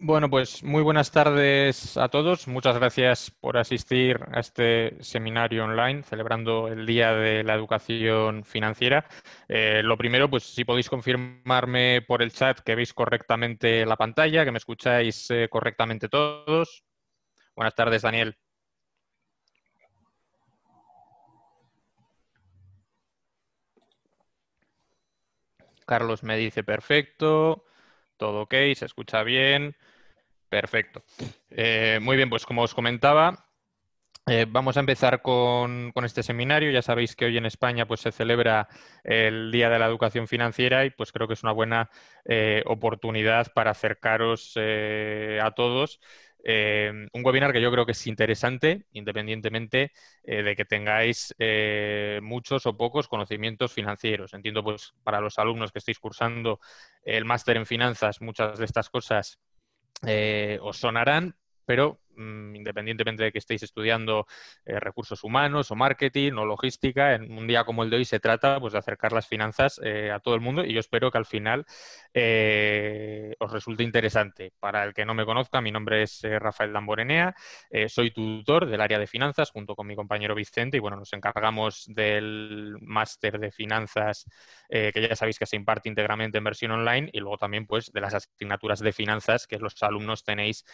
Bueno, pues muy buenas tardes a todos. Muchas gracias por asistir a este seminario online celebrando el Día de la Educación Financiera. Eh, lo primero, pues si podéis confirmarme por el chat que veis correctamente la pantalla, que me escucháis eh, correctamente todos. Buenas tardes, Daniel. Carlos me dice perfecto, todo ok, se escucha bien. Perfecto. Eh, muy bien, pues como os comentaba, eh, vamos a empezar con, este seminario. Ya sabéis que hoy en España pues, se celebra el Día de la Educación Financiera y pues creo que es una buena eh, oportunidad para acercaros a todos. un webinar que yo creo que es interesante, independientemente de que tengáis muchos o pocos conocimientos financieros. Entiendo, pues, para los alumnos que estáis cursando el máster en finanzas, muchas de estas cosas eh, os sonarán, pero Mm, independientemente de que estéis estudiando eh, recursos humanos o marketing o logística, en un día como el de hoy se trata pues, de acercar las finanzas eh, a todo el mundo y yo espero que al final eh, os resulte interesante. Para el que no me conozca, mi nombre es Rafael Damborenea, soy tutor del área de finanzas junto con mi compañero Vicente y bueno, nos encargamos del máster de finanzas que ya sabéis que se imparte íntegramente en versión online y luego también pues de las asignaturas de finanzas que los alumnos tenéis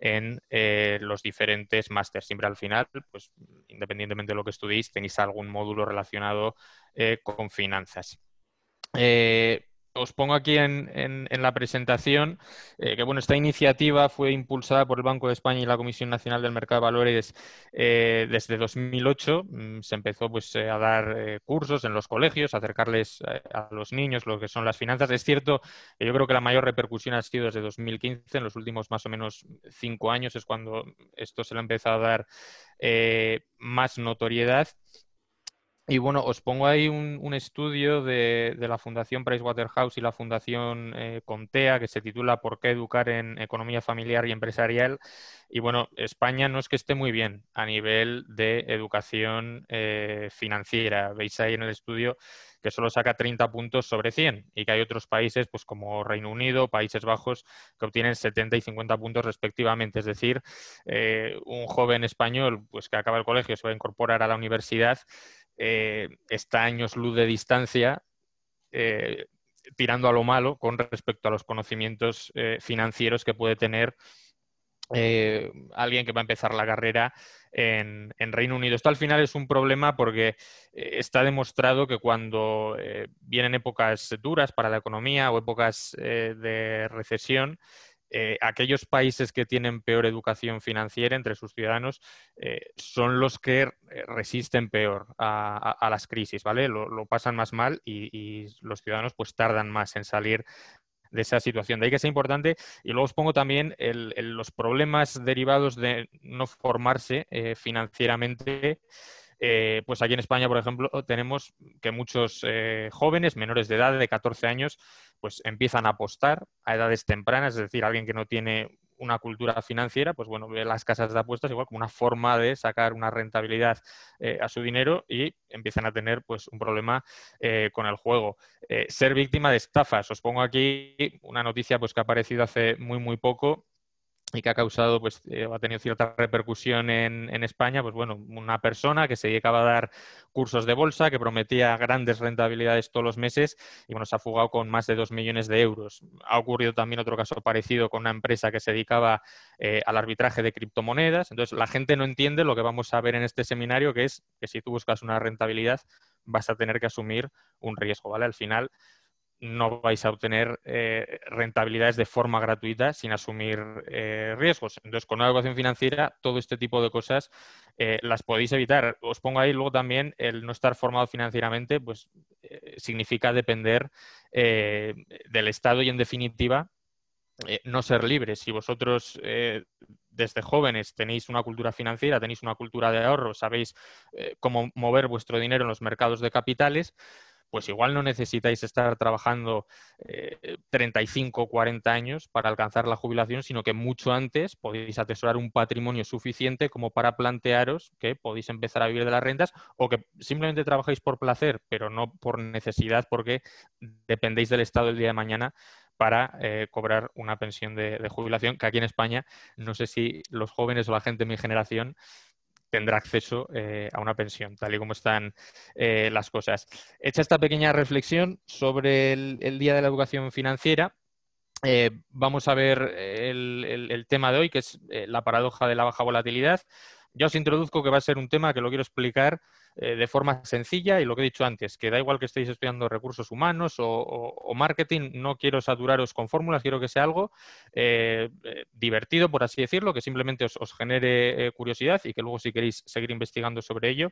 en eh, los diferentes másteres. Siempre al final, pues independientemente de lo que estudiéis, tenéis algún módulo relacionado eh, con finanzas. Eh, os pongo aquí en, la presentación eh, que bueno, esta iniciativa fue impulsada por el Banco de España y la Comisión Nacional del Mercado de Valores eh, desde 2008. Mm, se empezó pues, eh, a dar cursos en los colegios, acercarles a los niños lo que son las finanzas. Es cierto que yo creo que la mayor repercusión ha sido desde 2015, en los últimos más o menos cinco años es cuando esto se le ha empezado a dar más notoriedad y bueno, os pongo ahí un, estudio de, la Fundación Pricewaterhouse y la Fundación eh, Contea que se titula ¿Por qué educar en economía familiar y empresarial? Y bueno, España no es que esté muy bien a nivel de educación eh, financiera. Veis ahí en el estudio que solo saca 30 puntos sobre 100 y que hay otros países, pues como Reino Unido, Países Bajos, que obtienen 70 y 50 puntos respectivamente. Es decir, eh, un joven español pues que acaba el colegio se va a incorporar a la universidad está eh, años luz de distancia eh, tirando a lo malo con respecto a los conocimientos eh, financieros que puede tener alguien que va a empezar la carrera en, Reino Unido. Esto al final es un problema porque está demostrado que cuando vienen épocas duras para la economía o épocas de recesión, eh, aquellos países que tienen peor educación financiera entre sus ciudadanos eh, son los que eh, resisten peor a, las crisis, ¿vale? Lo, pasan más mal y, los ciudadanos pues tardan más en salir de esa situación. De ahí que sea importante. Y luego os pongo también los problemas derivados de no formarse financieramente. pues aquí en España, por ejemplo, tenemos que muchos jóvenes menores de edad, de 14 años, pues empiezan a apostar a edades tempranas, es decir, alguien que no tiene una cultura financiera, pues bueno, ve las casas de apuestas igual como una forma de sacar una rentabilidad eh, a su dinero y empiezan a tener pues un problema eh, con el juego. Eh, ser víctima de estafas. Os pongo aquí una noticia pues que ha aparecido hace muy muy poco y que ha causado, pues, eh, ha tenido cierta repercusión en, España, pues bueno, una persona que se dedicaba a dar cursos de bolsa, que prometía grandes rentabilidades todos los meses y bueno, se ha fugado con más de dos millones de euros. Ha ocurrido también otro caso parecido con una empresa que se dedicaba eh, al arbitraje de criptomonedas. Entonces, la gente no entiende lo que vamos a ver en este seminario, que es que si tú buscas una rentabilidad, vas a tener que asumir un riesgo, ¿vale? Al final, no vais a obtener eh, rentabilidades de forma gratuita sin asumir eh, riesgos. Entonces, con una educación financiera, todo este tipo de cosas eh, las podéis evitar. Os pongo ahí luego también el no estar formado financieramente, pues significa depender del Estado y, en definitiva, no ser libre. Si vosotros desde jóvenes tenéis una cultura financiera, tenéis una cultura de ahorro, sabéis cómo mover vuestro dinero en los mercados de capitales, pues igual no necesitáis estar trabajando 35 eh, o 40 años para alcanzar la jubilación, sino que mucho antes podéis atesorar un patrimonio suficiente como para plantearos que podéis empezar a vivir de las rentas o que simplemente trabajéis por placer, pero no por necesidad, porque dependéis del Estado el día de mañana para eh, cobrar una pensión de jubilación, que aquí en España, no sé si los jóvenes o la gente de mi generación tendrá acceso eh, a una pensión, tal y como están eh, las cosas. Hecha esta pequeña reflexión sobre el, Día de la Educación Financiera, eh, vamos a ver el, el, tema de hoy, que es la paradoja de la baja volatilidad. Yo os introduzco que va a ser un tema que lo quiero explicar eh, de forma sencilla y lo que he dicho antes, que da igual que estéis estudiando recursos humanos o, marketing, no quiero saturaros con fórmulas, quiero que sea algo eh, eh, divertido, por así decirlo, que simplemente os, genere curiosidad y que luego si queréis seguir investigando sobre ello,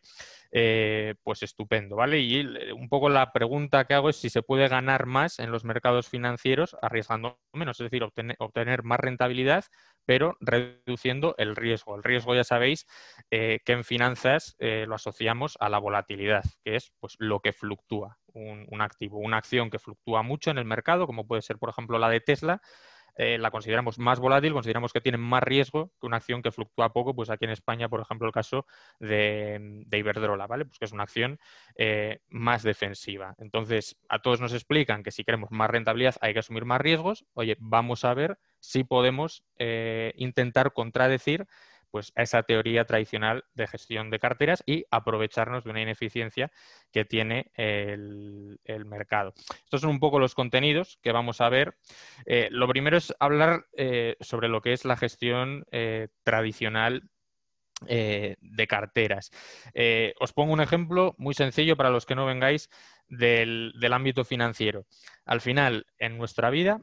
pues estupendo, ¿vale? Y un poco la pregunta que hago es si se puede ganar más en los mercados financieros arriesgando menos, es decir, obtener más rentabilidad pero reduciendo el riesgo. El riesgo, ya sabéis, eh, que en finanzas eh, lo asociamos a la volatilidad, que es pues, lo que fluctúa un, activo, una acción que fluctúa mucho en el mercado, como puede ser, por ejemplo, la de Tesla, eh, la consideramos más volátil, consideramos que tiene más riesgo que una acción que fluctúa poco, pues aquí en España, por ejemplo, el caso de, de Iberdrola, ¿vale? Pues que es una acción eh, más defensiva. Entonces, a todos nos explican que si queremos más rentabilidad hay que asumir más riesgos. Oye, vamos a ver si podemos eh, intentar contradecir pues, a esa teoría tradicional de gestión de carteras y aprovecharnos de una ineficiencia que tiene el, mercado. Estos son un poco los contenidos que vamos a ver. Eh, lo primero es hablar eh, sobre lo que es la gestión eh, tradicional de carteras. os pongo un ejemplo muy sencillo para los que no vengáis del, ámbito financiero. Al final, en nuestra vida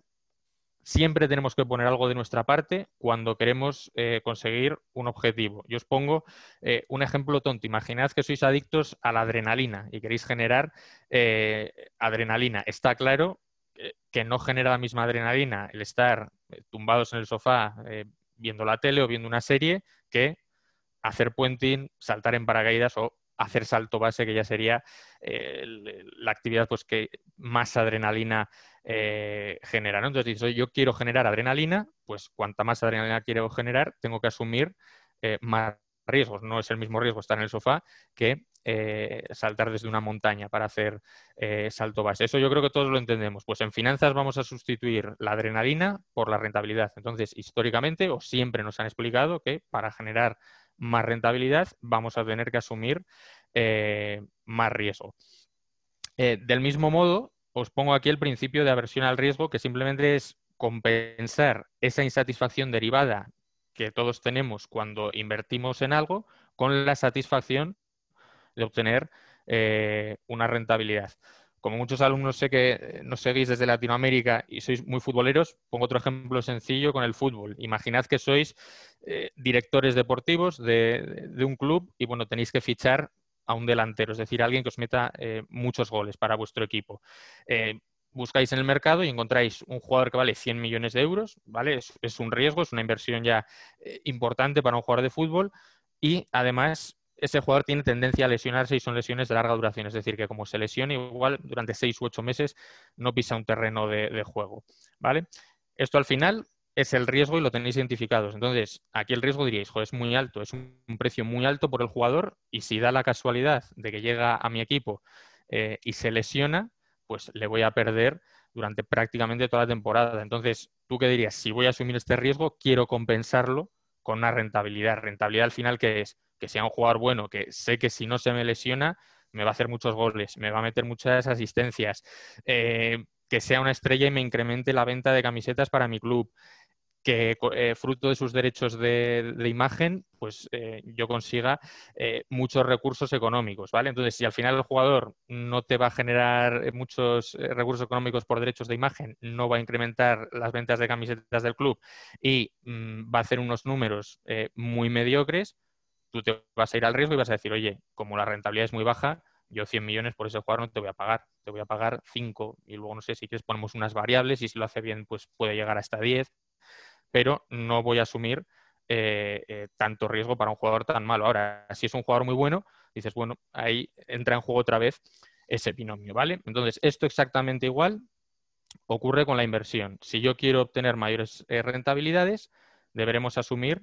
siempre tenemos que poner algo de nuestra parte cuando queremos eh, conseguir un objetivo. Yo os pongo eh, un ejemplo tonto. Imaginad que sois adictos a la adrenalina y queréis generar eh, adrenalina. Está claro que no genera la misma adrenalina el estar tumbados en el sofá viendo la tele o viendo una serie que hacer puenting, saltar en paracaídas o hacer salto base, que ya sería la actividad pues, que más adrenalina eh, generar. Entonces, yo quiero generar adrenalina, pues cuanta más adrenalina quiero generar, tengo que asumir eh, más riesgos. No es el mismo riesgo estar en el sofá que eh, saltar desde una montaña para hacer eh, salto base. Eso yo creo que todos lo entendemos. Pues en finanzas vamos a sustituir la adrenalina por la rentabilidad. Entonces, históricamente o siempre nos han explicado que para generar más rentabilidad vamos a tener que asumir más riesgo. del mismo modo, os pongo aquí el principio de aversión al riesgo, que simplemente es compensar esa insatisfacción derivada que todos tenemos cuando invertimos en algo con la satisfacción de obtener eh, una rentabilidad. Como muchos alumnos sé que eh, nos seguís desde Latinoamérica y sois muy futboleros, pongo otro ejemplo sencillo con el fútbol. Imaginad que sois eh, directores deportivos de, de, un club y bueno, tenéis que fichar a un delantero, es decir, alguien que os meta eh, muchos goles para vuestro equipo. Eh, buscáis en el mercado y encontráis un jugador que vale 100 millones de euros, ¿vale? Es, un riesgo, es una inversión ya eh, importante para un jugador de fútbol y además ese jugador tiene tendencia a lesionarse y son lesiones de larga duración, es decir, que como se lesione igual durante 6 u 8 meses no pisa un terreno de, de juego, ¿vale? Esto al final es el riesgo y lo tenéis identificados. Entonces, aquí el riesgo diríais, Joder, es muy alto, es un, precio muy alto por el jugador y si da la casualidad de que llega a mi equipo eh, y se lesiona, pues le voy a perder durante prácticamente toda la temporada. Entonces, ¿tú qué dirías? Si voy a asumir este riesgo, quiero compensarlo con una rentabilidad. Rentabilidad al final que es que sea un jugador bueno, que sé que si no se me lesiona, me va a hacer muchos goles, me va a meter muchas asistencias, eh, que sea una estrella y me incremente la venta de camisetas para mi club, que eh, fruto de sus derechos de, imagen, pues eh, yo consiga eh, muchos recursos económicos, ¿vale? Entonces, si al final el jugador no te va a generar muchos recursos económicos por derechos de imagen, no va a incrementar las ventas de camisetas del club y mm, va a hacer unos números muy mediocres, tú te vas a ir al riesgo y vas a decir, oye, como la rentabilidad es muy baja, yo 100 millones por ese jugador no te voy a pagar, te voy a pagar 5 y luego no sé si quieres ponemos unas variables y si lo hace bien pues puede llegar hasta 10 pero no voy a asumir eh, eh, tanto riesgo para un jugador tan malo. Ahora, si es un jugador muy bueno, dices, bueno, ahí entra en juego otra vez ese binomio, ¿vale? Entonces, esto exactamente igual ocurre con la inversión. Si yo quiero obtener mayores eh, rentabilidades, deberemos asumir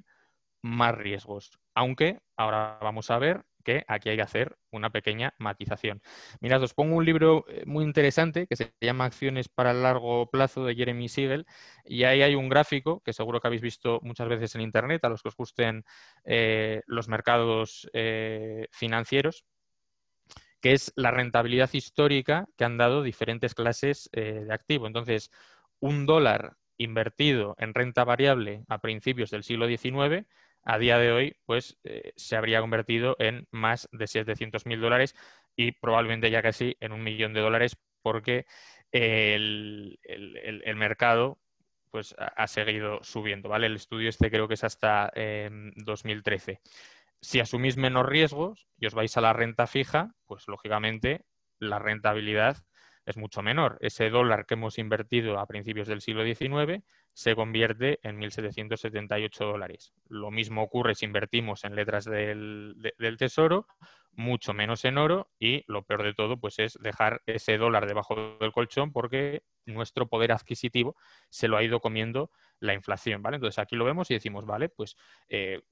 más riesgos, aunque ahora vamos a ver que aquí hay que hacer una pequeña matización. Mirad, os pongo un libro eh, muy interesante que se llama Acciones para el largo plazo de Jeremy Siegel y ahí hay un gráfico que seguro que habéis visto muchas veces en Internet, a los que os gusten eh, los mercados eh, financieros, que es la rentabilidad histórica que han dado diferentes clases de activo. Entonces, un dólar invertido en renta variable a principios del siglo XIX a día de hoy pues eh, se habría convertido en más de 700 mil dólares y probablemente ya casi en un millón de dólares porque el, mercado pues ha, seguido subiendo, ¿vale? El estudio este creo que es hasta 2013. Em, si asumís menos riesgos y os vais a la renta fija, pues lógicamente la rentabilidad es mucho menor. Ese dólar que hemos invertido a principios del siglo XIX se convierte en 1.778 dólares. Lo mismo ocurre si invertimos en letras del, tesoro, mucho menos en oro y lo peor de todo pues es dejar ese dólar debajo del colchón porque nuestro poder adquisitivo se lo ha ido comiendo la inflación. ¿vale? Entonces aquí lo vemos y decimos, vale, pues eh,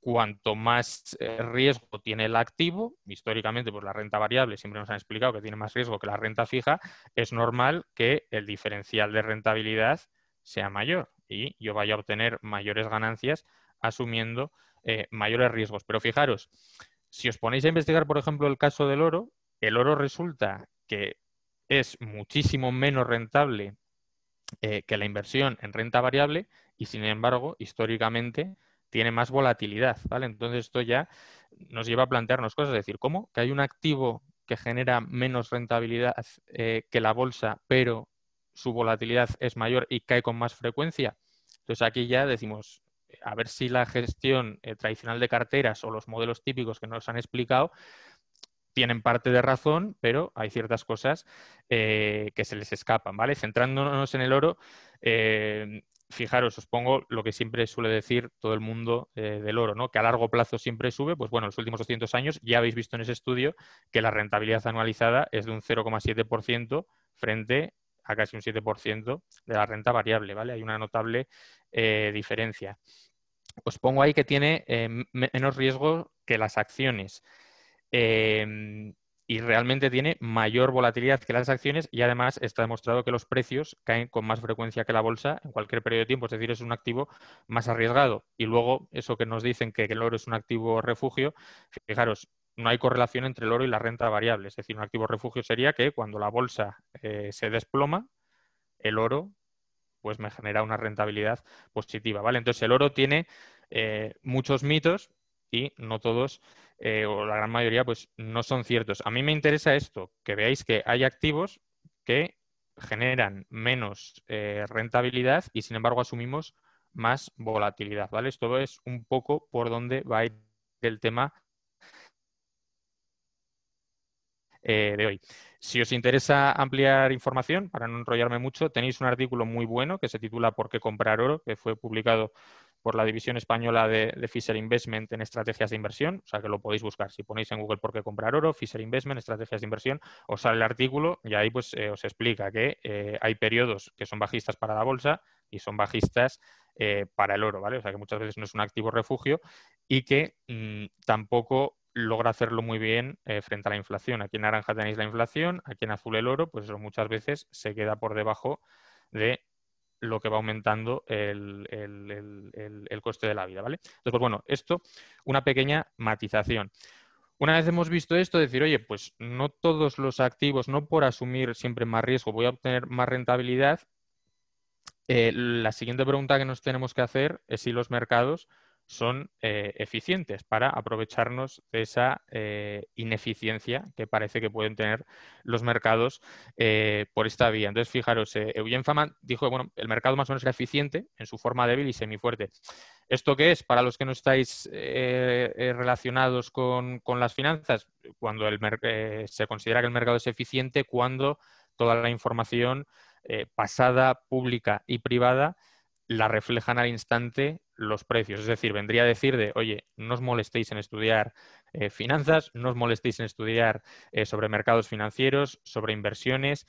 cuanto más eh, riesgo tiene el activo, históricamente pues, la renta variable siempre nos han explicado que tiene más riesgo que la renta fija, es normal que el diferencial de rentabilidad sea mayor y yo vaya a obtener mayores ganancias asumiendo eh, mayores riesgos. Pero fijaros, si os ponéis a investigar, por ejemplo, el caso del oro, el oro resulta que es muchísimo menos rentable eh, que la inversión en renta variable y, sin embargo, históricamente tiene más volatilidad, ¿vale? Entonces esto ya nos lleva a plantearnos cosas, es decir, ¿cómo? Que hay un activo que genera menos rentabilidad eh, que la bolsa, pero su volatilidad es mayor y cae con más frecuencia. Entonces aquí ya decimos, a ver si la gestión eh, tradicional de carteras o los modelos típicos que nos han explicado tienen parte de razón, pero hay ciertas cosas eh, que se les escapan, ¿vale? Centrándonos en el oro, eh, fijaros, os pongo lo que siempre suele decir todo el mundo del oro, ¿no? Que a largo plazo siempre sube, pues bueno, en los últimos 200 años ya habéis visto en ese estudio que la rentabilidad anualizada es de un 0,7% frente a casi un 7% de la renta variable, ¿vale? Hay una notable eh, diferencia. Os pongo ahí que tiene eh, menos riesgo que las acciones. Em, y realmente tiene mayor volatilidad que las acciones y además está demostrado que los precios caen con más frecuencia que la bolsa en cualquier periodo de tiempo, es decir, es un activo más arriesgado. Y luego, eso que nos dicen que el oro es un activo refugio, fijaros, no hay correlación entre el oro y la renta variable. Es decir, un activo refugio sería que cuando la bolsa eh, se desploma, el oro pues me genera una rentabilidad positiva. ¿vale? Entonces el oro tiene eh, muchos mitos y no todos eh, o la gran mayoría pues no son ciertos. A mí me interesa esto, que veáis que hay activos que generan menos rentabilidad y sin embargo asumimos más volatilidad. ¿vale? Esto es un poco por donde va el tema Eh, de hoy. Si os interesa ampliar información, para no enrollarme mucho, tenéis un artículo muy bueno que se titula ¿Por qué comprar oro?, que fue publicado por la división española de, Fisher Investment en estrategias de inversión, o sea que lo podéis buscar. Si ponéis en Google por qué comprar oro, Fisher Investment, estrategias de inversión, os sale el artículo y ahí pues eh, os explica que eh, hay periodos que son bajistas para la bolsa y son bajistas para el oro, ¿vale? O sea que muchas veces no es un activo refugio y que mm, tampoco logra hacerlo muy bien eh, frente a la inflación. Aquí en naranja tenéis la inflación, aquí en azul el oro, pues eso muchas veces se queda por debajo de lo que va aumentando el, coste de la vida, ¿vale? Entonces, pues bueno, esto, una pequeña matización. Una vez hemos visto esto, decir, oye, pues no todos los activos, no por asumir siempre más riesgo, voy a obtener más rentabilidad. Eh, la siguiente pregunta que nos tenemos que hacer es si los mercados son eh, eficientes para aprovecharnos de esa eh, ineficiencia que parece que pueden tener los mercados eh, por esta vía. Entonces, fijaros, Eugen Fama dijo que bueno, el mercado más o menos era eficiente en su forma débil y semifuerte. ¿Esto qué es? Para los que no estáis relacionados con, las finanzas, cuando el se considera que el mercado es eficiente, cuando toda la información pasada, pública y privada la reflejan al instante los precios. Es decir, vendría a decir de, oye, no os molestéis en estudiar eh, finanzas, no os molestéis en estudiar eh, sobre mercados financieros, sobre inversiones.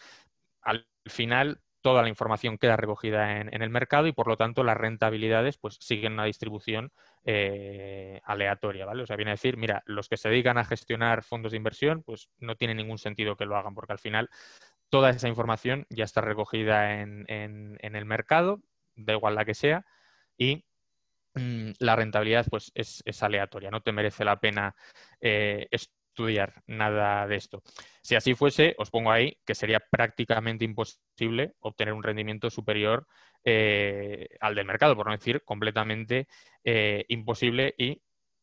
Al final, toda la información queda recogida en, el mercado y, por lo tanto, las rentabilidades pues, siguen una distribución eh, aleatoria, ¿vale? O sea, viene a decir, mira, los que se dedican a gestionar fondos de inversión, pues no tiene ningún sentido que lo hagan, porque al final toda esa información ya está recogida en, el mercado, da igual la que sea, y Mm, la rentabilidad pues, es, aleatoria, no te merece la pena eh, estudiar nada de esto. Si así fuese, os pongo ahí que sería prácticamente imposible obtener un rendimiento superior eh, al del mercado, por no decir completamente eh, imposible y,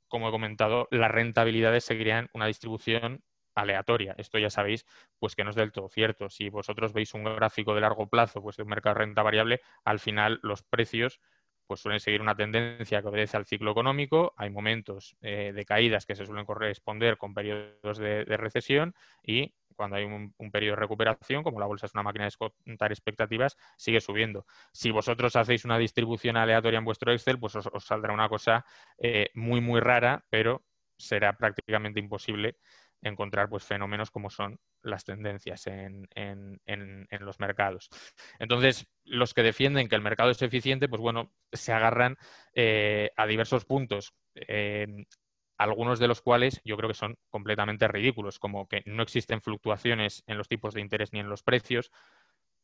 como he comentado, las rentabilidades seguirían una distribución aleatoria. Esto ya sabéis, pues que no es del todo cierto. Si vosotros veis un gráfico de largo plazo, pues de un mercado de renta variable, al final los precios pues suelen seguir una tendencia que obedece al ciclo económico. Hay momentos eh, de caídas que se suelen corresponder con periodos de, recesión y cuando hay un, periodo de recuperación, como la bolsa es una máquina de contar expectativas, sigue subiendo. Si vosotros hacéis una distribución aleatoria en vuestro Excel, pues os, saldrá una cosa eh, muy, muy rara, pero será prácticamente imposible encontrar pues, fenómenos como son las tendencias en, los mercados. Entonces, los que defienden que el mercado es eficiente, pues bueno, se agarran eh, a diversos puntos. algunos de los cuales yo creo que son completamente ridículos, como que no existen fluctuaciones en los tipos de interés ni en los precios,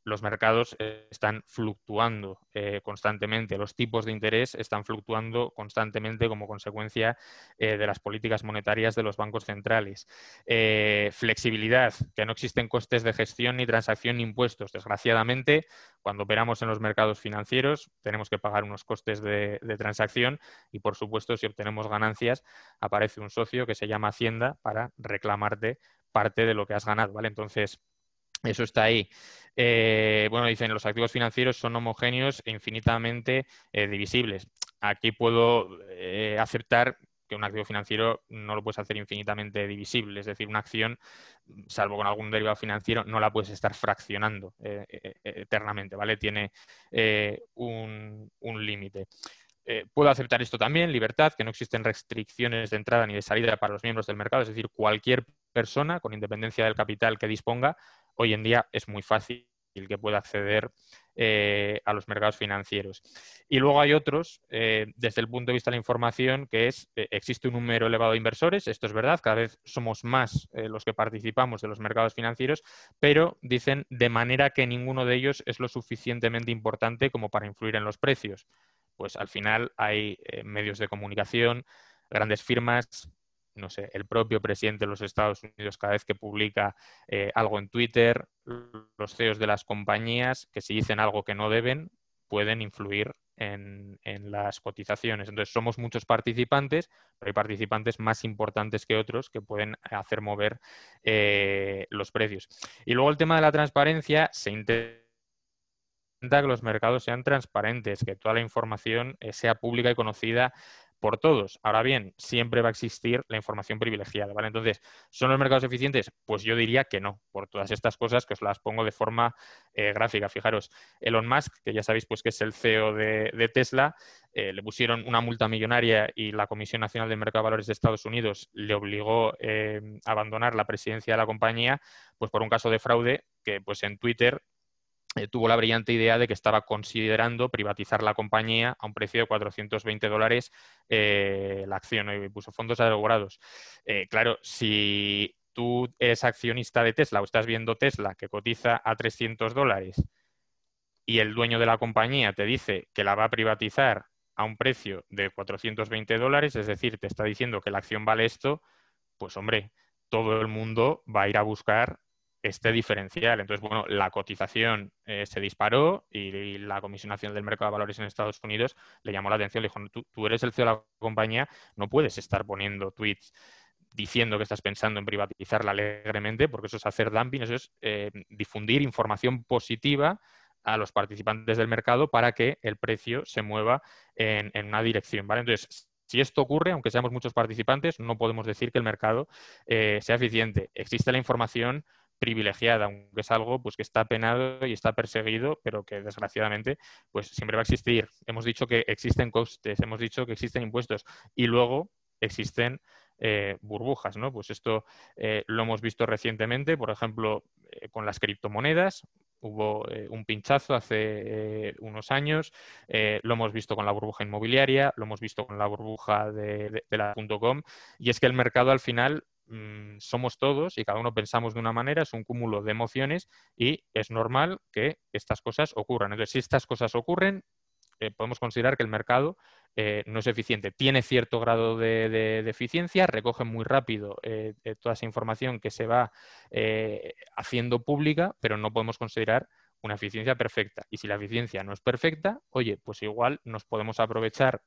los mercados están fluctuando eh, constantemente, los tipos de interés están fluctuando constantemente como consecuencia eh, de las políticas monetarias de los bancos centrales. Eh, flexibilidad, que no existen costes de gestión ni transacción ni impuestos. Desgraciadamente, cuando operamos en los mercados financieros, tenemos que pagar unos costes de, de transacción y, por supuesto, si obtenemos ganancias, aparece un socio que se llama Hacienda para reclamarte parte de lo que has ganado, ¿vale? Entonces, eso está ahí. Eh, bueno, dicen, los activos financieros son homogéneos e infinitamente eh, divisibles. Aquí puedo eh, aceptar que un activo financiero no lo puedes hacer infinitamente divisible, es decir, una acción, salvo con algún derivado financiero, no la puedes estar fraccionando eternamente, ¿vale? Tiene un, límite. puedo aceptar esto también, libertad, que no existen restricciones de entrada ni de salida para los miembros del mercado, es decir, cualquier persona, con independencia del capital que disponga, hoy en día es muy fácil que pueda acceder eh, a los mercados financieros. Y luego hay otros, eh, desde el punto de vista de la información, que es, eh, existe un número elevado de inversores, esto es verdad, cada vez somos más los que participamos de los mercados financieros, pero dicen de manera que ninguno de ellos es lo suficientemente importante como para influir en los precios. Pues al final hay medios de comunicación, grandes firmas, no sé, el propio presidente de los Estados Unidos cada vez que publica eh, algo en Twitter, los CEOs de las compañías que si dicen algo que no deben pueden influir en, las cotizaciones. Entonces, somos muchos participantes, pero hay participantes más importantes que otros que pueden hacer mover eh, los precios. Y luego el tema de la transparencia se intenta que los mercados sean transparentes, que toda la información eh, sea pública y conocida por todos. Ahora bien, siempre va a existir la información privilegiada, ¿vale? Entonces, ¿son los mercados eficientes? Pues yo diría que no, por todas estas cosas que os las pongo de forma eh, gráfica. Fijaros, Elon Musk, que ya sabéis pues que es el CEO de, Tesla, eh, le pusieron una multa millonaria y la Comisión Nacional de Mercado de Valores de Estados Unidos le obligó eh, a abandonar la presidencia de la compañía, pues por un caso de fraude que pues en Twitter eh, tuvo la brillante idea de que estaba considerando privatizar la compañía a un precio de 420 dólares eh, la acción y eh, puso fondos asegurados. claro, si tú eres accionista de Tesla o estás viendo Tesla que cotiza a 300 dólares y el dueño de la compañía te dice que la va a privatizar a un precio de 420 dólares, es decir, te está diciendo que la acción vale esto, pues hombre, todo el mundo va a ir a buscar este diferencial. Entonces, bueno, la cotización eh, se disparó y, la Comisión Nacional del Mercado de Valores en Estados Unidos le llamó la atención, le dijo, tú, eres el CEO de la compañía, no puedes estar poniendo tweets diciendo que estás pensando en privatizarla alegremente, porque eso es hacer dumping, eso es eh, difundir información positiva a los participantes del mercado para que el precio se mueva en, una dirección, ¿vale? Entonces, si esto ocurre, aunque seamos muchos participantes, no podemos decir que el mercado eh, sea eficiente. Existe la información privilegiada, aunque es algo pues, que está penado y está perseguido, pero que desgraciadamente pues, siempre va a existir. Hemos dicho que existen costes, hemos dicho que existen impuestos y luego existen eh, burbujas, ¿no? Pues esto eh, lo hemos visto recientemente, por ejemplo, eh, con las criptomonedas. Hubo un pinchazo hace unos años, lo hemos visto con la burbuja inmobiliaria, lo hemos visto con la burbuja de, de, de la .com, y es que el mercado al final Mm, somos todos y cada uno pensamos de una manera, es un cúmulo de emociones y es normal que estas cosas ocurran. Entonces, si estas cosas ocurren, eh, podemos considerar que el mercado eh, no es eficiente. Tiene cierto grado de, eficiencia, recoge muy rápido eh, toda esa información que se va haciendo pública, pero no podemos considerar una eficiencia perfecta. Y si la eficiencia no es perfecta, oye, pues igual nos podemos aprovechar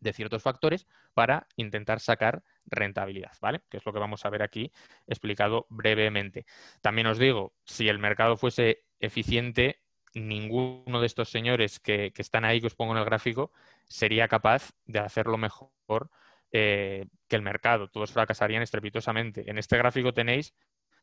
de ciertos factores para intentar sacar rentabilidad, ¿vale? Que es lo que vamos a ver aquí explicado brevemente. También os digo, si el mercado fuese eficiente, ninguno de estos señores que, están ahí, que os pongo en el gráfico, sería capaz de hacerlo mejor eh, que el mercado. Todos fracasarían estrepitosamente. En este gráfico tenéis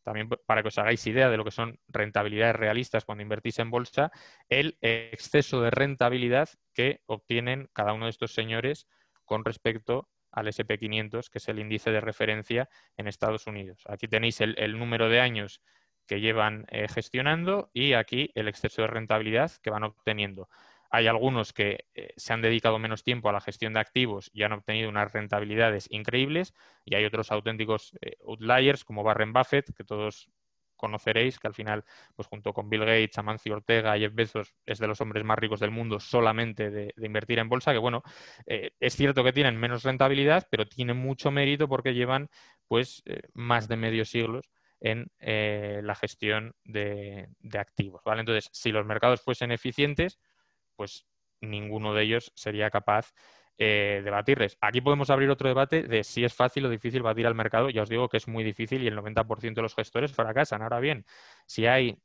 también para que os hagáis idea de lo que son rentabilidades realistas cuando invertís en bolsa, el exceso de rentabilidad que obtienen cada uno de estos señores con respecto al SP500, que es el índice de referencia en Estados Unidos. Aquí tenéis el, número de años que llevan eh, gestionando y aquí el exceso de rentabilidad que van obteniendo. Hay algunos que eh, se han dedicado menos tiempo a la gestión de activos y han obtenido unas rentabilidades increíbles y hay otros auténticos eh, outliers como Warren Buffett, que todos conoceréis, que al final, pues junto con Bill Gates, Amancio Ortega, y Jeff Bezos, es de los hombres más ricos del mundo solamente de, invertir en bolsa, que bueno, eh, es cierto que tienen menos rentabilidad, pero tienen mucho mérito porque llevan pues más de medio siglo en la gestión de, de activos, ¿vale? Entonces, si los mercados fuesen eficientes, pues ninguno de ellos sería capaz eh, de batirles. Aquí podemos abrir otro debate de si es fácil o difícil batir al mercado. Ya os digo que es muy difícil y el 90% de los gestores fracasan. Ahora bien, si hay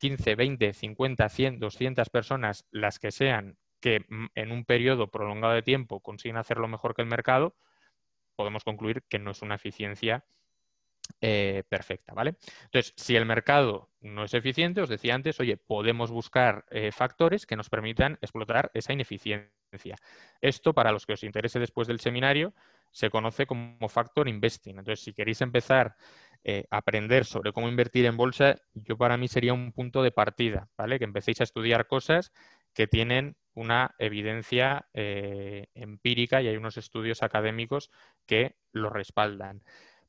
15, 20, 50, 100, 200 personas, las que sean, que mm, en un periodo prolongado de tiempo consiguen hacerlo mejor que el mercado, podemos concluir que no es una eficiencia eh, perfecta, ¿vale? Entonces, si el mercado no es eficiente, os decía antes, oye, podemos buscar eh, factores que nos permitan explotar esa ineficiencia. Esto, para los que os interese después del seminario, se conoce como factor investing. Entonces, si queréis empezar eh, a aprender sobre cómo invertir en bolsa, yo para mí sería un punto de partida, ¿vale? Que empecéis a estudiar cosas que tienen una evidencia empírica y hay unos estudios académicos que lo respaldan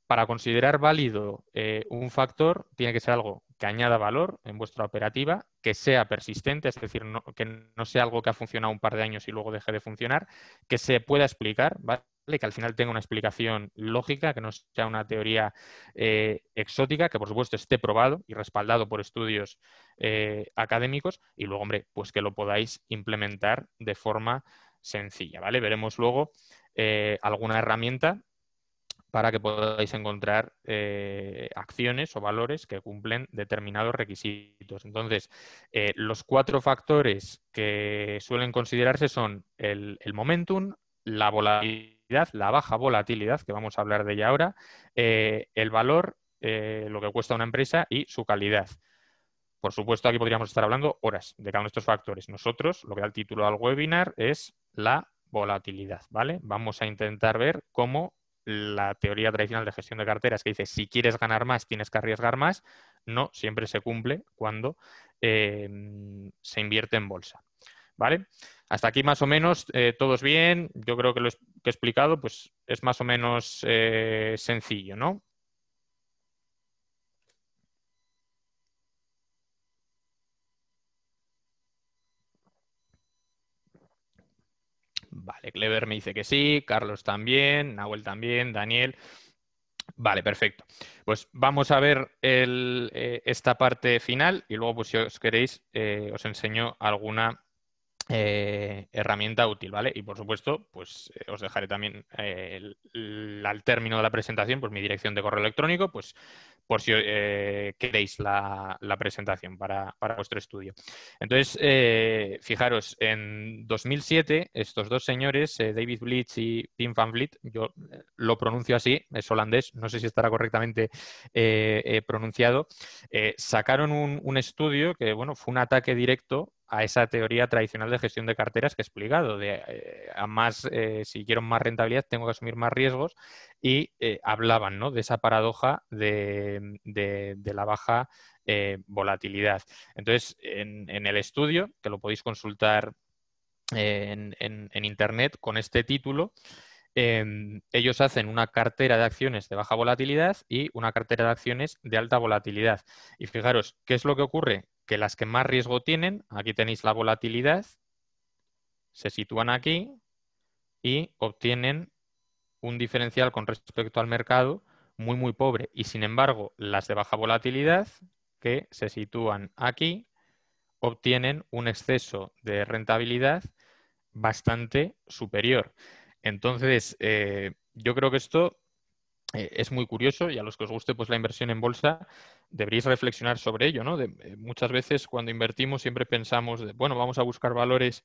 para considerar válido eh, un factor, tiene que ser algo que añada valor en vuestra operativa, que sea persistente, es decir, que no sea algo que ha funcionado un par de años y luego deje de funcionar, que se pueda explicar, ¿vale? que al final tenga una explicación lógica, que no sea una teoría eh, exótica, que por supuesto esté probado y respaldado por estudios eh, académicos, y luego, hombre, pues que lo podáis implementar de forma sencilla, ¿vale? Veremos luego alguna herramienta para que podáis encontrar eh, acciones o valores que cumplen determinados requisitos. Entonces, eh, los cuatro factores que suelen considerarse son el, momentum, la volatilidad, la baja volatilidad, que vamos a hablar de ella ahora, eh, el valor, lo que cuesta una empresa y su calidad. Por supuesto, aquí podríamos estar hablando horas de cada uno de estos factores. Nosotros, lo que da el título al webinar es la volatilidad, ¿vale? Vamos a intentar ver cómo la teoría tradicional de gestión de carteras que dice si quieres ganar más, tienes que arriesgar más, no siempre se cumple cuando em, se invierte en bolsa. ¿Vale? Hasta aquí más o menos, eh, todos bien, yo creo que lo que he explicado pues, es más o menos eh, sencillo, ¿no? Vale, Clever me dice que sí, Carlos también, Nahuel también, Daniel. Vale, perfecto. Pues vamos a ver eh, esta parte final y luego, pues, si os queréis, eh, os enseño alguna eh, herramienta útil, ¿vale? Y por supuesto, pues eh, os dejaré también eh, al término de la presentación, pues mi dirección de correo electrónico, pues por si queréis la, presentación para, vuestro estudio. Entonces, fijaros, en 2007, estos dos señores, David Blitz y Pim Van Vliet, yo lo pronuncio así, es holandés, no sé si estará correctamente pronunciado, sacaron un estudio que, bueno, fue un ataque directo a esa teoría tradicional de gestión de carteras que he explicado, de eh, a más, eh, si quiero más rentabilidad tengo que asumir más riesgos, y eh, hablaban de esa paradoja de, de, la baja volatilidad. Entonces, en, el estudio, que lo podéis consultar en, Internet con este título. Em, ellos hacen una cartera de acciones de baja volatilidad y una cartera de acciones de alta volatilidad. Y fijaros, ¿qué es lo que ocurre? que las que más riesgo tienen, aquí tenéis la volatilidad, se sitúan aquí y obtienen un diferencial con respecto al mercado muy, muy pobre. Y sin embargo, las de baja volatilidad, que se sitúan aquí, obtienen un exceso de rentabilidad bastante superior. Entonces, eh, yo creo que esto eh, es muy curioso y a los que os guste pues la inversión en bolsa deberéis reflexionar sobre ello, ¿no? Eh, muchas veces cuando invertimos siempre pensamos, de, bueno, vamos a buscar valores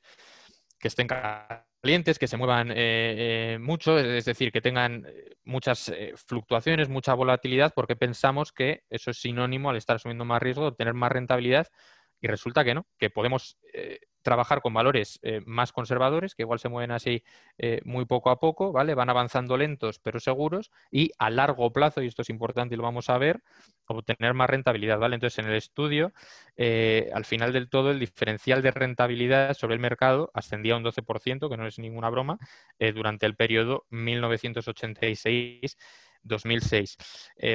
que estén calientes, que se muevan eh, mucho, es decir, que tengan muchas fluctuaciones, mucha volatilidad, porque pensamos que eso es sinónimo al estar asumiendo más riesgo, tener más rentabilidad, y resulta que no, que podemos trabajar con valores eh, más conservadores, que igual se mueven así eh, muy poco a poco, ¿vale? Van avanzando lentos pero seguros y a largo plazo, y esto es importante y lo vamos a ver, obtener más rentabilidad, ¿vale? Entonces, en el estudio, eh, al final del todo, el diferencial de rentabilidad sobre el mercado ascendía a un 12%, que no es ninguna broma, durante el periodo 1986. 2006.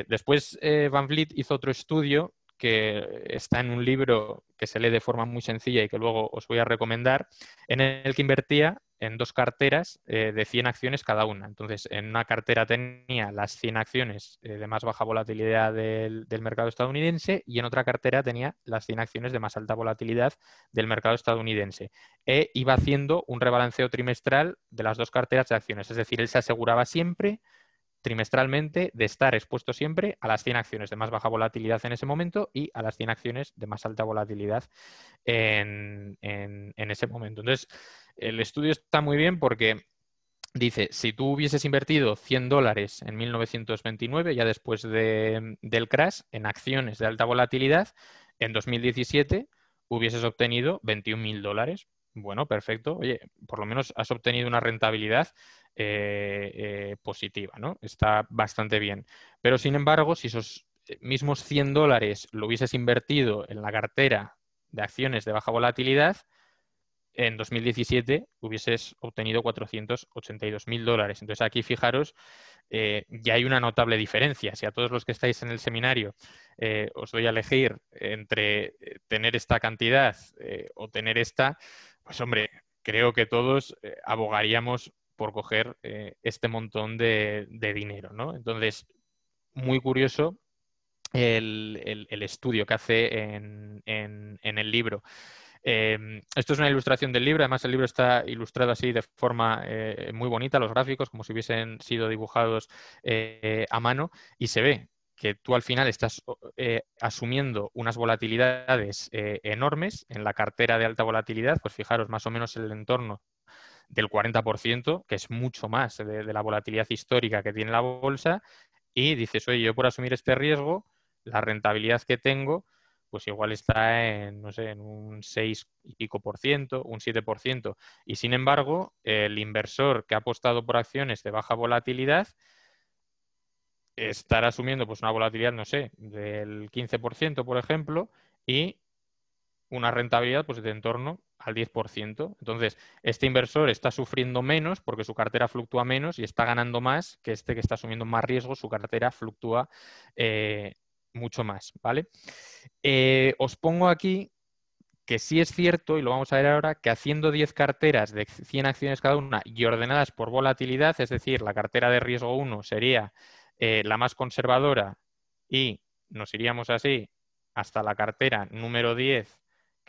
después Van Vliet hizo otro estudio que está en un libro que se lee de forma muy sencilla y que luego os voy a recomendar, en el que invertía en dos carteras eh, de 100 acciones cada una. Entonces, en una cartera tenía las 100 acciones eh, de más baja volatilidad del, del, mercado estadounidense y en otra cartera tenía las 100 acciones de más alta volatilidad del mercado estadounidense. E iba haciendo un rebalanceo trimestral de las dos carteras de acciones. Es decir, él se aseguraba siempre trimestralmente de estar expuesto siempre a las 100 acciones de más baja volatilidad en ese momento y a las 100 acciones de más alta volatilidad en, en, ese momento. Entonces, el estudio está muy bien porque Dice, si tú hubieses invertido 100 dólares en 1929, ya después del crash, en acciones de alta volatilidad, en 2017 hubieses obtenido 21.000 dólares. Bueno, perfecto. Oye, por lo menos has obtenido una rentabilidad eh, eh, positiva, ¿no? Está bastante bien. Pero sin embargo, si esos eh, mismos 100 dólares lo hubieses invertido en la cartera de acciones de baja volatilidad, en 2017 hubieses obtenido 482 mil dólares. Entonces aquí fijaros, ya hay una notable diferencia. Si a todos los que estáis en el seminario os doy a elegir entre tener esta cantidad o tener esta, pues hombre, creo que todos abogaríamos por coger eh, este montón de, dinero, ¿no? Entonces, muy curioso el, estudio que hace en, el libro. Em, esto es una ilustración del libro, además el libro está ilustrado así de forma eh, muy bonita, los gráficos como si hubiesen sido dibujados eh, a mano y se ve que tú al final estás asumiendo unas volatilidades enormes en la cartera de alta volatilidad, pues fijaros más o menos el entorno del 40%, que es mucho más de, la volatilidad histórica que tiene la bolsa, y dices, oye, yo por asumir este riesgo, la rentabilidad que tengo, pues igual está en, no sé, en un 6 y pico por ciento, un 7 Y sin embargo, el inversor que ha apostado por acciones de baja volatilidad estará asumiendo pues una volatilidad, no sé, del 15 por ejemplo, y una rentabilidad pues de entorno, al 10%. Entonces, este inversor está sufriendo menos porque su cartera fluctúa menos y está ganando más que este que está asumiendo más riesgo, su cartera fluctúa eh, mucho más, ¿vale? Eh, os pongo aquí que sí es cierto, y lo vamos a ver ahora, que haciendo 10 carteras de 100 acciones cada una y ordenadas por volatilidad, es decir, la cartera de riesgo 1 sería eh, la más conservadora y nos iríamos así hasta la cartera número 10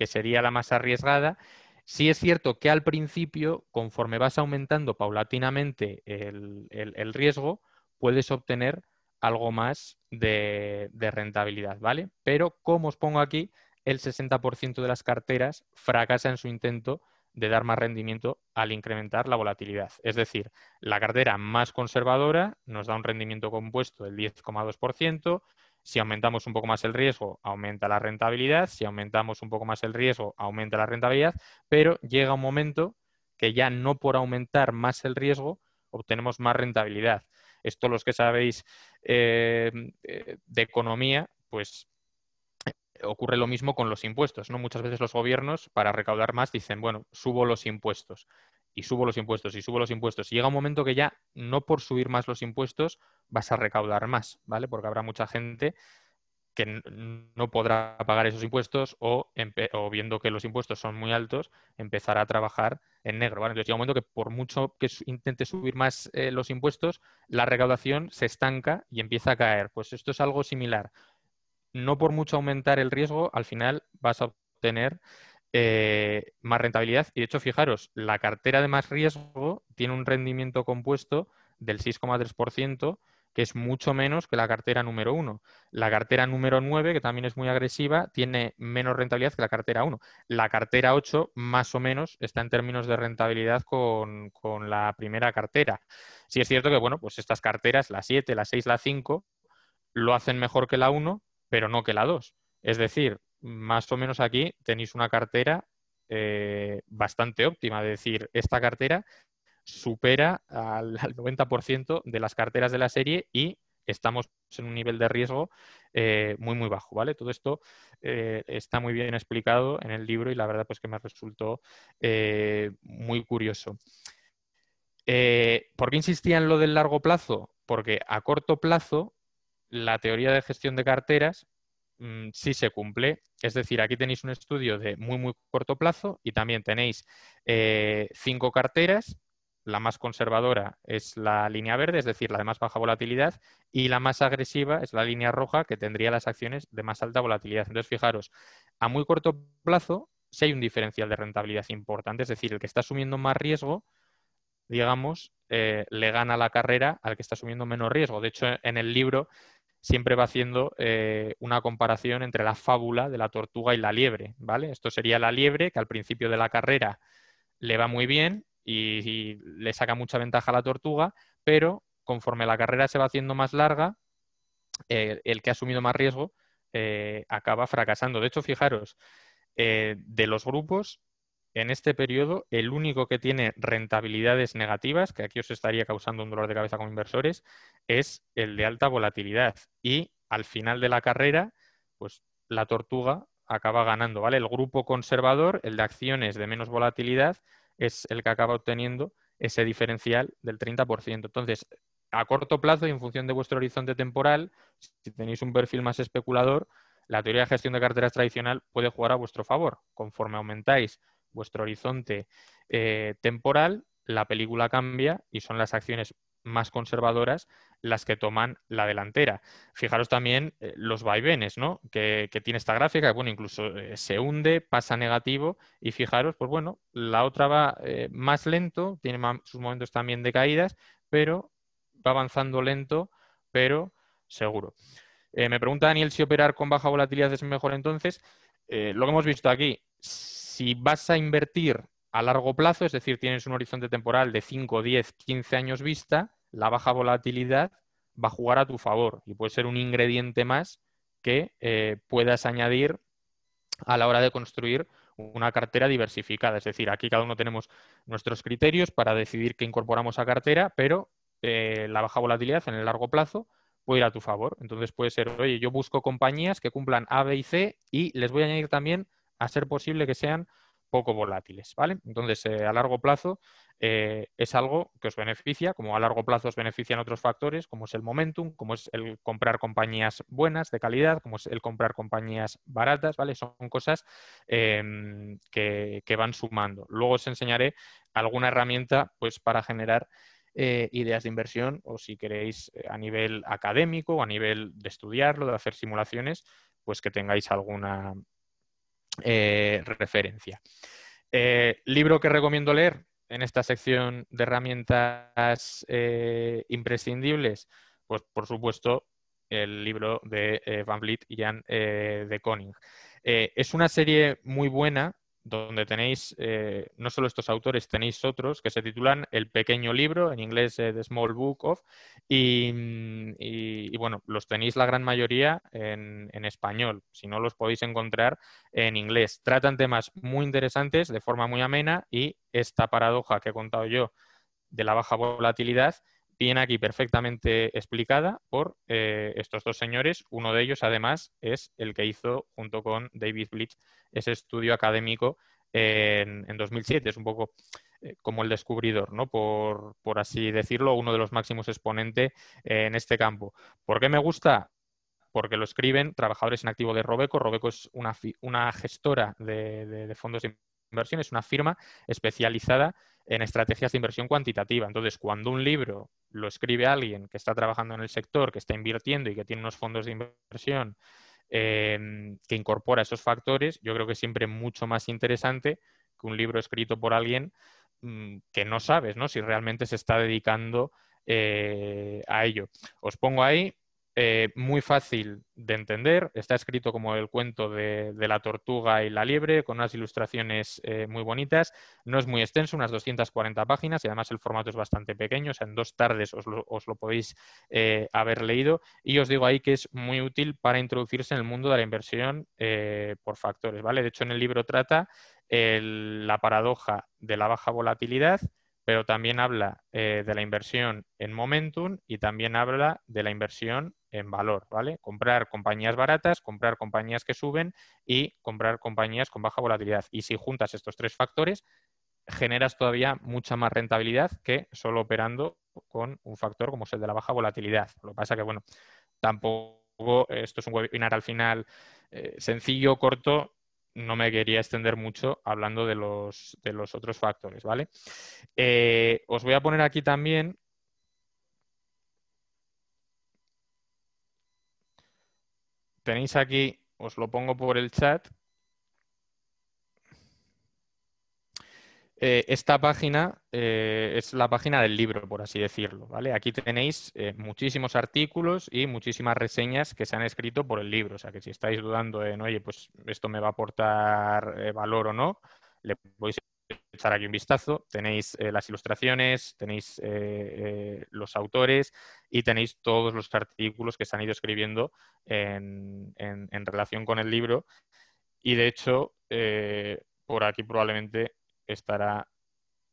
que sería la más arriesgada. Sí es cierto que al principio, conforme vas aumentando paulatinamente el, riesgo, puedes obtener algo más de, de, rentabilidad, ¿vale? Pero como os pongo aquí, el 60% de las carteras fracasa en su intento de dar más rendimiento al incrementar la volatilidad. Es decir, la cartera más conservadora nos da un rendimiento compuesto del 10,2%, si aumentamos un poco más el riesgo, aumenta la rentabilidad. Si aumentamos un poco más el riesgo, aumenta la rentabilidad. Pero llega un momento que ya no por aumentar más el riesgo, obtenemos más rentabilidad. Esto los que sabéis eh, eh, de economía, pues eh, ocurre lo mismo con los impuestos, ¿no? Muchas veces los gobiernos, para recaudar más, dicen, bueno, subo los impuestos y subo los impuestos y subo los impuestos. Y llega un momento que ya no por subir más los impuestos vas a recaudar más, ¿vale? Porque habrá mucha gente que no podrá pagar esos impuestos o, viendo que los impuestos son muy altos, empezará a trabajar en negro. ¿vale? Entonces llega un momento que por mucho que intente subir más eh, los impuestos, la recaudación se estanca y empieza a caer. Pues esto es algo similar. No por mucho aumentar el riesgo, al final vas a obtener eh, más rentabilidad. Y de hecho, fijaros, la cartera de más riesgo tiene un rendimiento compuesto del 6,3%, que es mucho menos que la cartera número 1. La cartera número 9, que también es muy agresiva, tiene menos rentabilidad que la cartera 1. La cartera 8, más o menos, está en términos de rentabilidad con, la primera cartera. si es cierto que, bueno, pues estas carteras, la 7, la 6, la 5, lo hacen mejor que la 1, pero no que la 2. Es decir, más o menos aquí tenéis una cartera eh, bastante óptima, es decir, esta cartera supera al, 90% de las carteras de la serie y estamos en un nivel de riesgo eh, muy, muy bajo, ¿vale? Todo esto eh, está muy bien explicado en el libro y la verdad pues que me resultó muy curioso. ¿Por qué insistía en lo del largo plazo? Porque a corto plazo la teoría de gestión de carteras si mm, sí se cumple. Es decir, aquí tenéis un estudio de muy, muy corto plazo y también tenéis eh, cinco carteras. La más conservadora es la línea verde, es decir, la de más baja volatilidad, y la más agresiva es la línea roja, que tendría las acciones de más alta volatilidad. Entonces, fijaros, a muy corto plazo si hay un diferencial de rentabilidad importante, es decir, el que está asumiendo más riesgo, digamos, eh, le gana la carrera al que está asumiendo menos riesgo. De hecho, en el libro siempre va haciendo eh, una comparación entre la fábula de la tortuga y la liebre, ¿vale? Esto sería la liebre que al principio de la carrera le va muy bien y, le saca mucha ventaja a la tortuga, pero conforme la carrera se va haciendo más larga, eh, el que ha asumido más riesgo eh, acaba fracasando. De hecho, fijaros, de los grupos, en este periodo, el único que tiene rentabilidades negativas, que aquí os estaría causando un dolor de cabeza como inversores, es el de alta volatilidad. Y al final de la carrera, pues la tortuga acaba ganando, ¿vale? El grupo conservador, el de acciones de menos volatilidad, es el que acaba obteniendo ese diferencial del 30%. Entonces, a corto plazo y en función de vuestro horizonte temporal, si tenéis un perfil más especulador, la teoría de gestión de carteras tradicional puede jugar a vuestro favor. Conforme aumentáis vuestro horizonte eh, temporal, la película cambia y son las acciones más conservadoras las que toman la delantera. Fijaros también eh, los vaivenes ¿no? que, tiene esta gráfica, bueno, incluso eh, se hunde, pasa negativo y fijaros, pues bueno, la otra va más lento, tiene sus momentos también de caídas, pero va avanzando lento, pero seguro. me pregunta Daniel si operar con baja volatilidad es mejor entonces. lo que hemos visto aquí, si vas a invertir a largo plazo, es decir, tienes un horizonte temporal de 5, 10, 15 años vista, la baja volatilidad va a jugar a tu favor y puede ser un ingrediente más que eh, puedas añadir a la hora de construir una cartera diversificada. Es decir, aquí cada uno tenemos nuestros criterios para decidir qué incorporamos a cartera, pero eh, la baja volatilidad en el largo plazo puede ir a tu favor. Entonces puede ser, oye, yo busco compañías que cumplan A, B y C y les voy a añadir también a ser posible que sean poco volátiles, ¿vale? Entonces, eh, a largo plazo eh, es algo que os beneficia, como a largo plazo os benefician otros factores, como es el momentum, como es el comprar compañías buenas, de calidad, como es el comprar compañías baratas, ¿vale? Son cosas em, que, van sumando. Luego os enseñaré alguna herramienta, pues, para generar eh, ideas de inversión o si queréis a nivel académico a nivel de estudiarlo, de hacer simulaciones, pues que tengáis alguna, eh, referencia. Eh, libro que recomiendo leer en esta sección de herramientas eh, imprescindibles, pues por supuesto el libro de Van Vliet y Jan de Koning. es una serie muy buena donde tenéis eh, no solo estos autores, tenéis otros que se titulan El pequeño libro, en inglés eh, The Small Book of, mm, y, bueno, los tenéis la gran mayoría en, en, español, si no los podéis encontrar en inglés. Tratan temas muy interesantes de forma muy amena y esta paradoja que he contado yo de la baja volatilidad viene aquí perfectamente explicada por eh, estos dos señores. Uno de ellos, además, es el que hizo, junto con David Blitz, ese estudio académico en, 2007. Es un poco eh, como el descubridor, ¿no? Por, así decirlo, uno de los máximos exponentes eh, en este campo. ¿Por qué me gusta? Porque lo escriben trabajadores en activo de Robeco. Robeco es una, una gestora de, de fondos de inversión, es una firma especializada en estrategias de inversión cuantitativa. Entonces, cuando un libro lo escribe alguien que está trabajando en el sector, que está invirtiendo y que tiene unos fondos de inversión em, que incorpora esos factores, yo creo que es siempre mucho más interesante que un libro escrito por alguien mm, que no sabes ¿no? si realmente se está dedicando eh, a ello. Os pongo ahí eh, muy fácil de entender. Está escrito como el cuento de, la tortuga y la liebre, con unas ilustraciones eh, muy bonitas. No es muy extenso, unas 240 páginas, y además el formato es bastante pequeño, o sea, en dos tardes os lo, podéis eh, haber leído. Y os digo ahí que es muy útil para introducirse en el mundo de la inversión por factores, ¿vale? De hecho, en el libro trata la paradoja de la baja volatilidad, pero también habla eh, de la inversión en momentum y también habla de la inversión en valor, ¿vale? Comprar compañías baratas, comprar compañías que suben y comprar compañías con baja volatilidad. Y si juntas estos tres factores, generas todavía mucha más rentabilidad que solo operando con un factor como es el de la baja volatilidad. Lo que pasa que, bueno, tampoco esto es un webinar al final eh, sencillo, corto, no me quería extender mucho hablando de los, de los otros factores, ¿vale? Eh, os voy a poner aquí también... Tenéis aquí, os lo pongo por el chat, Eh, esta página eh, es la página del libro, por así decirlo. ¿vale? Aquí tenéis eh, muchísimos artículos y muchísimas reseñas que se han escrito por el libro. O sea, que si estáis dudando en, oye, pues esto me va a aportar valor o no, le podéis echar aquí un vistazo. Tenéis las ilustraciones, tenéis los autores y tenéis todos los artículos que se han ido escribiendo en relación con el libro. Y de hecho, por aquí probablemente estará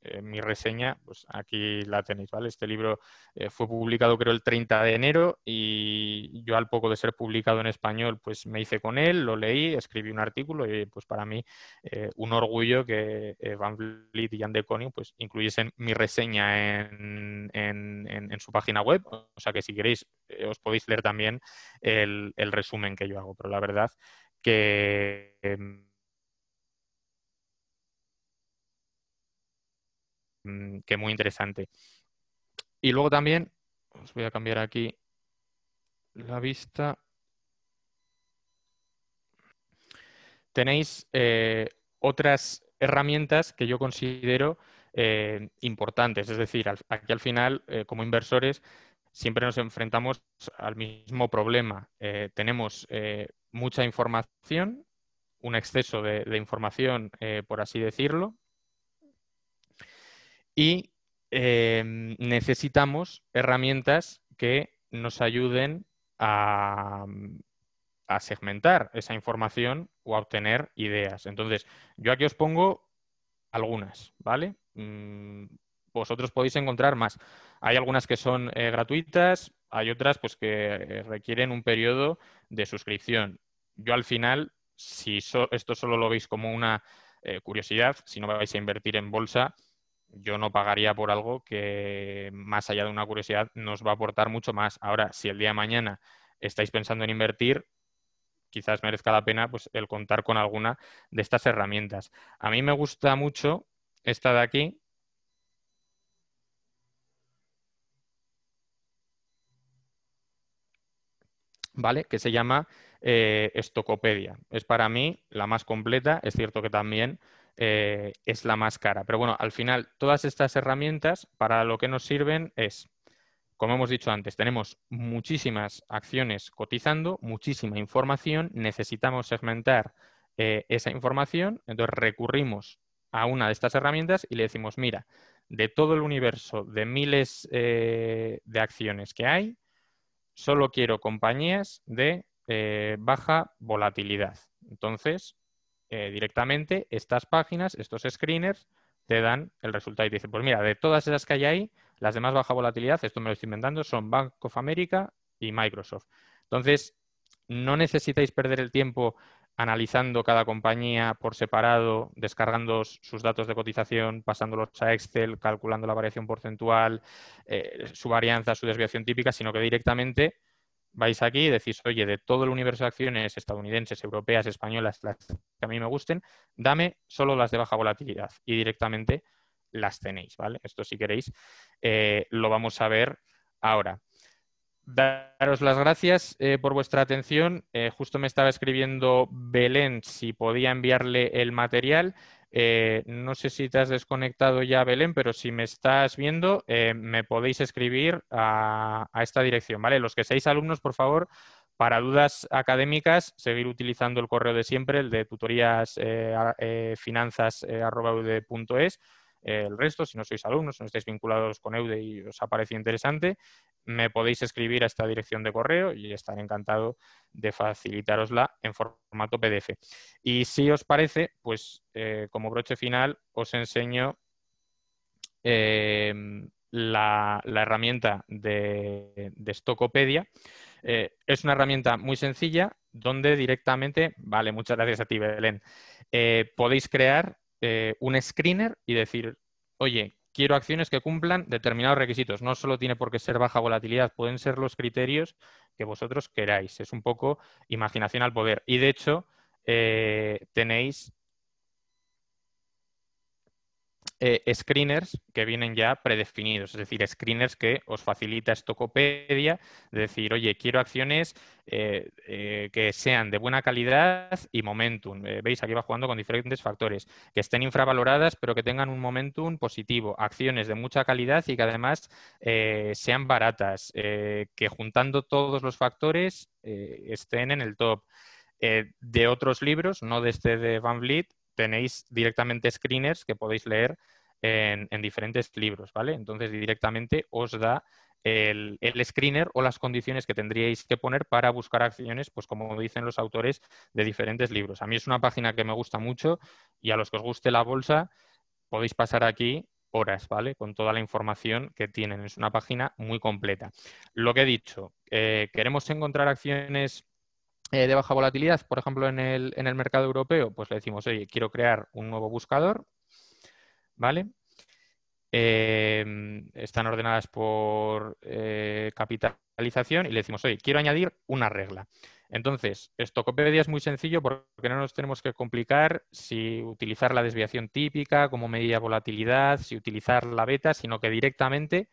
eh, mi reseña, pues aquí la tenéis, ¿vale? Este libro eh, fue publicado creo el 30 de enero y yo al poco de ser publicado en español, pues me hice con él, lo leí, escribí un artículo y pues para mí eh, un orgullo que Van Vliet y Jan de pues incluyesen mi reseña en, en, su página web, o sea que si queréis os podéis leer también el, resumen que yo hago, pero la verdad que em, Mm, que muy interesante. Y luego también, os voy a cambiar aquí la vista. Tenéis eh, otras herramientas que yo considero eh, importantes. Es decir, aquí al final, eh, como inversores, siempre nos enfrentamos al mismo problema. tenemos mucha información, un exceso de información, por así decirlo, y em, necesitamos herramientas que nos ayuden mm, a, segmentar esa información o a obtener ideas. Entonces, yo aquí os pongo algunas, ¿vale? Mm, vosotros podéis encontrar más. Hay algunas que son eh, gratuitas, hay otras pues, que requieren un periodo de suscripción. Yo al final, si esto solo lo veis como una eh, curiosidad, si no vais a invertir en bolsa, yo no pagaría por algo que más allá de una curiosidad nos va a aportar mucho más. Ahora, si el día de mañana estáis pensando en invertir, quizás merezca la pena pues, el contar con alguna de estas herramientas. A mí me gusta mucho esta de aquí. ¿Vale? Que se llama eh, Estocopedia. Es para mí la más completa. Es cierto que también eh, es la más cara. Pero bueno, al final, todas estas herramientas para lo que nos sirven es, como hemos dicho antes, tenemos muchísimas acciones cotizando, muchísima información, necesitamos segmentar eh, esa información, entonces recurrimos a una de estas herramientas y le decimos, mira, de todo el universo de miles eh, de acciones que hay, solo quiero compañías de baja volatilidad. Entonces, eh, directamente estas páginas, estos screeners, te dan el resultado y te dicen, pues mira, de todas esas que hay ahí, las de más baja volatilidad, esto me lo estoy inventando, son Bank of America y Microsoft. Entonces, no necesitáis perder el tiempo analizando cada compañía por separado, descargando sus datos de cotización, pasándolos a Excel, calculando la variación porcentual, eh, su varianza, su desviación típica, sino que directamente vais aquí y decís, oye, de todo el universo de acciones estadounidenses, europeas, españolas, las que a mí me gusten, dame solo las de baja volatilidad y directamente las tenéis, ¿vale? Esto si queréis eh, lo vamos a ver ahora. Daros las gracias eh, por vuestra atención. Eh, justo me estaba escribiendo Belén si podía enviarle el material. Eh, no sé si te has desconectado ya, Belén, pero si me estás viendo, eh, me podéis escribir a, esta dirección, ¿vale? Los que seáis alumnos, por favor, para dudas académicas, seguir utilizando el correo de siempre, el de tutorías eh, El resto, si no sois alumnos, no estáis vinculados con EUDE y os parecido interesante, me podéis escribir a esta dirección de correo y estaré encantado de facilitarosla en formato PDF. Y si os parece, pues eh, como broche final os enseño eh, la, herramienta de, de eh, es una herramienta muy sencilla donde directamente, vale, muchas gracias a ti Belén, podéis crear un screener y decir, oye, quiero acciones que cumplan determinados requisitos. No solo tiene por qué ser baja volatilidad, pueden ser los criterios que vosotros queráis. Es un poco imaginación al poder. Y de hecho, eh, tenéis eh, screeners que vienen ya predefinidos, es decir, screeners que os facilita Estocopedia, decir, oye, quiero acciones eh, eh, que sean de buena calidad y momentum. Veis, aquí va jugando con diferentes factores, que estén infravaloradas, pero que tengan un momentum positivo, acciones de mucha calidad y que además sean baratas, que juntando todos los factores estén en el top. de otros libros, no de este de Van Vliet, tenéis directamente screeners que podéis leer en, diferentes libros, ¿vale? Entonces directamente os da el, screener o las condiciones que tendríais que poner para buscar acciones, pues como dicen los autores de diferentes libros. A mí es una página que me gusta mucho y a los que os guste la bolsa podéis pasar aquí horas, ¿vale? Con toda la información que tienen. Es una página muy completa. Lo que he dicho, eh, queremos encontrar acciones eh, de baja volatilidad, por ejemplo, en el, en el mercado europeo, pues le decimos, oye, quiero crear un nuevo buscador, ¿vale? Em, están ordenadas por eh, capitalización y le decimos, oye, quiero añadir una regla. Entonces, Estocopedia es muy sencillo porque no nos tenemos que complicar si utilizar la desviación típica como medida de volatilidad, si utilizar la beta, sino que directamente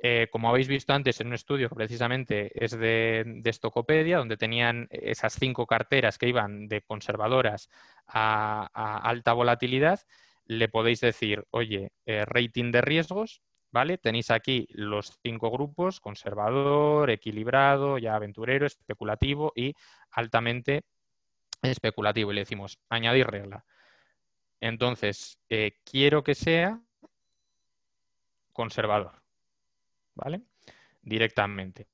eh, como habéis visto antes en un estudio que precisamente es de, Estocopedia, donde tenían esas cinco carteras que iban de conservadoras a, alta volatilidad, le podéis decir, oye, eh, rating de riesgos, ¿vale? Tenéis aquí los cinco grupos, conservador, equilibrado, ya aventurero, especulativo y altamente especulativo. Y le decimos, añadir regla. Entonces, eh, quiero que sea conservador ¿vale? Directamente.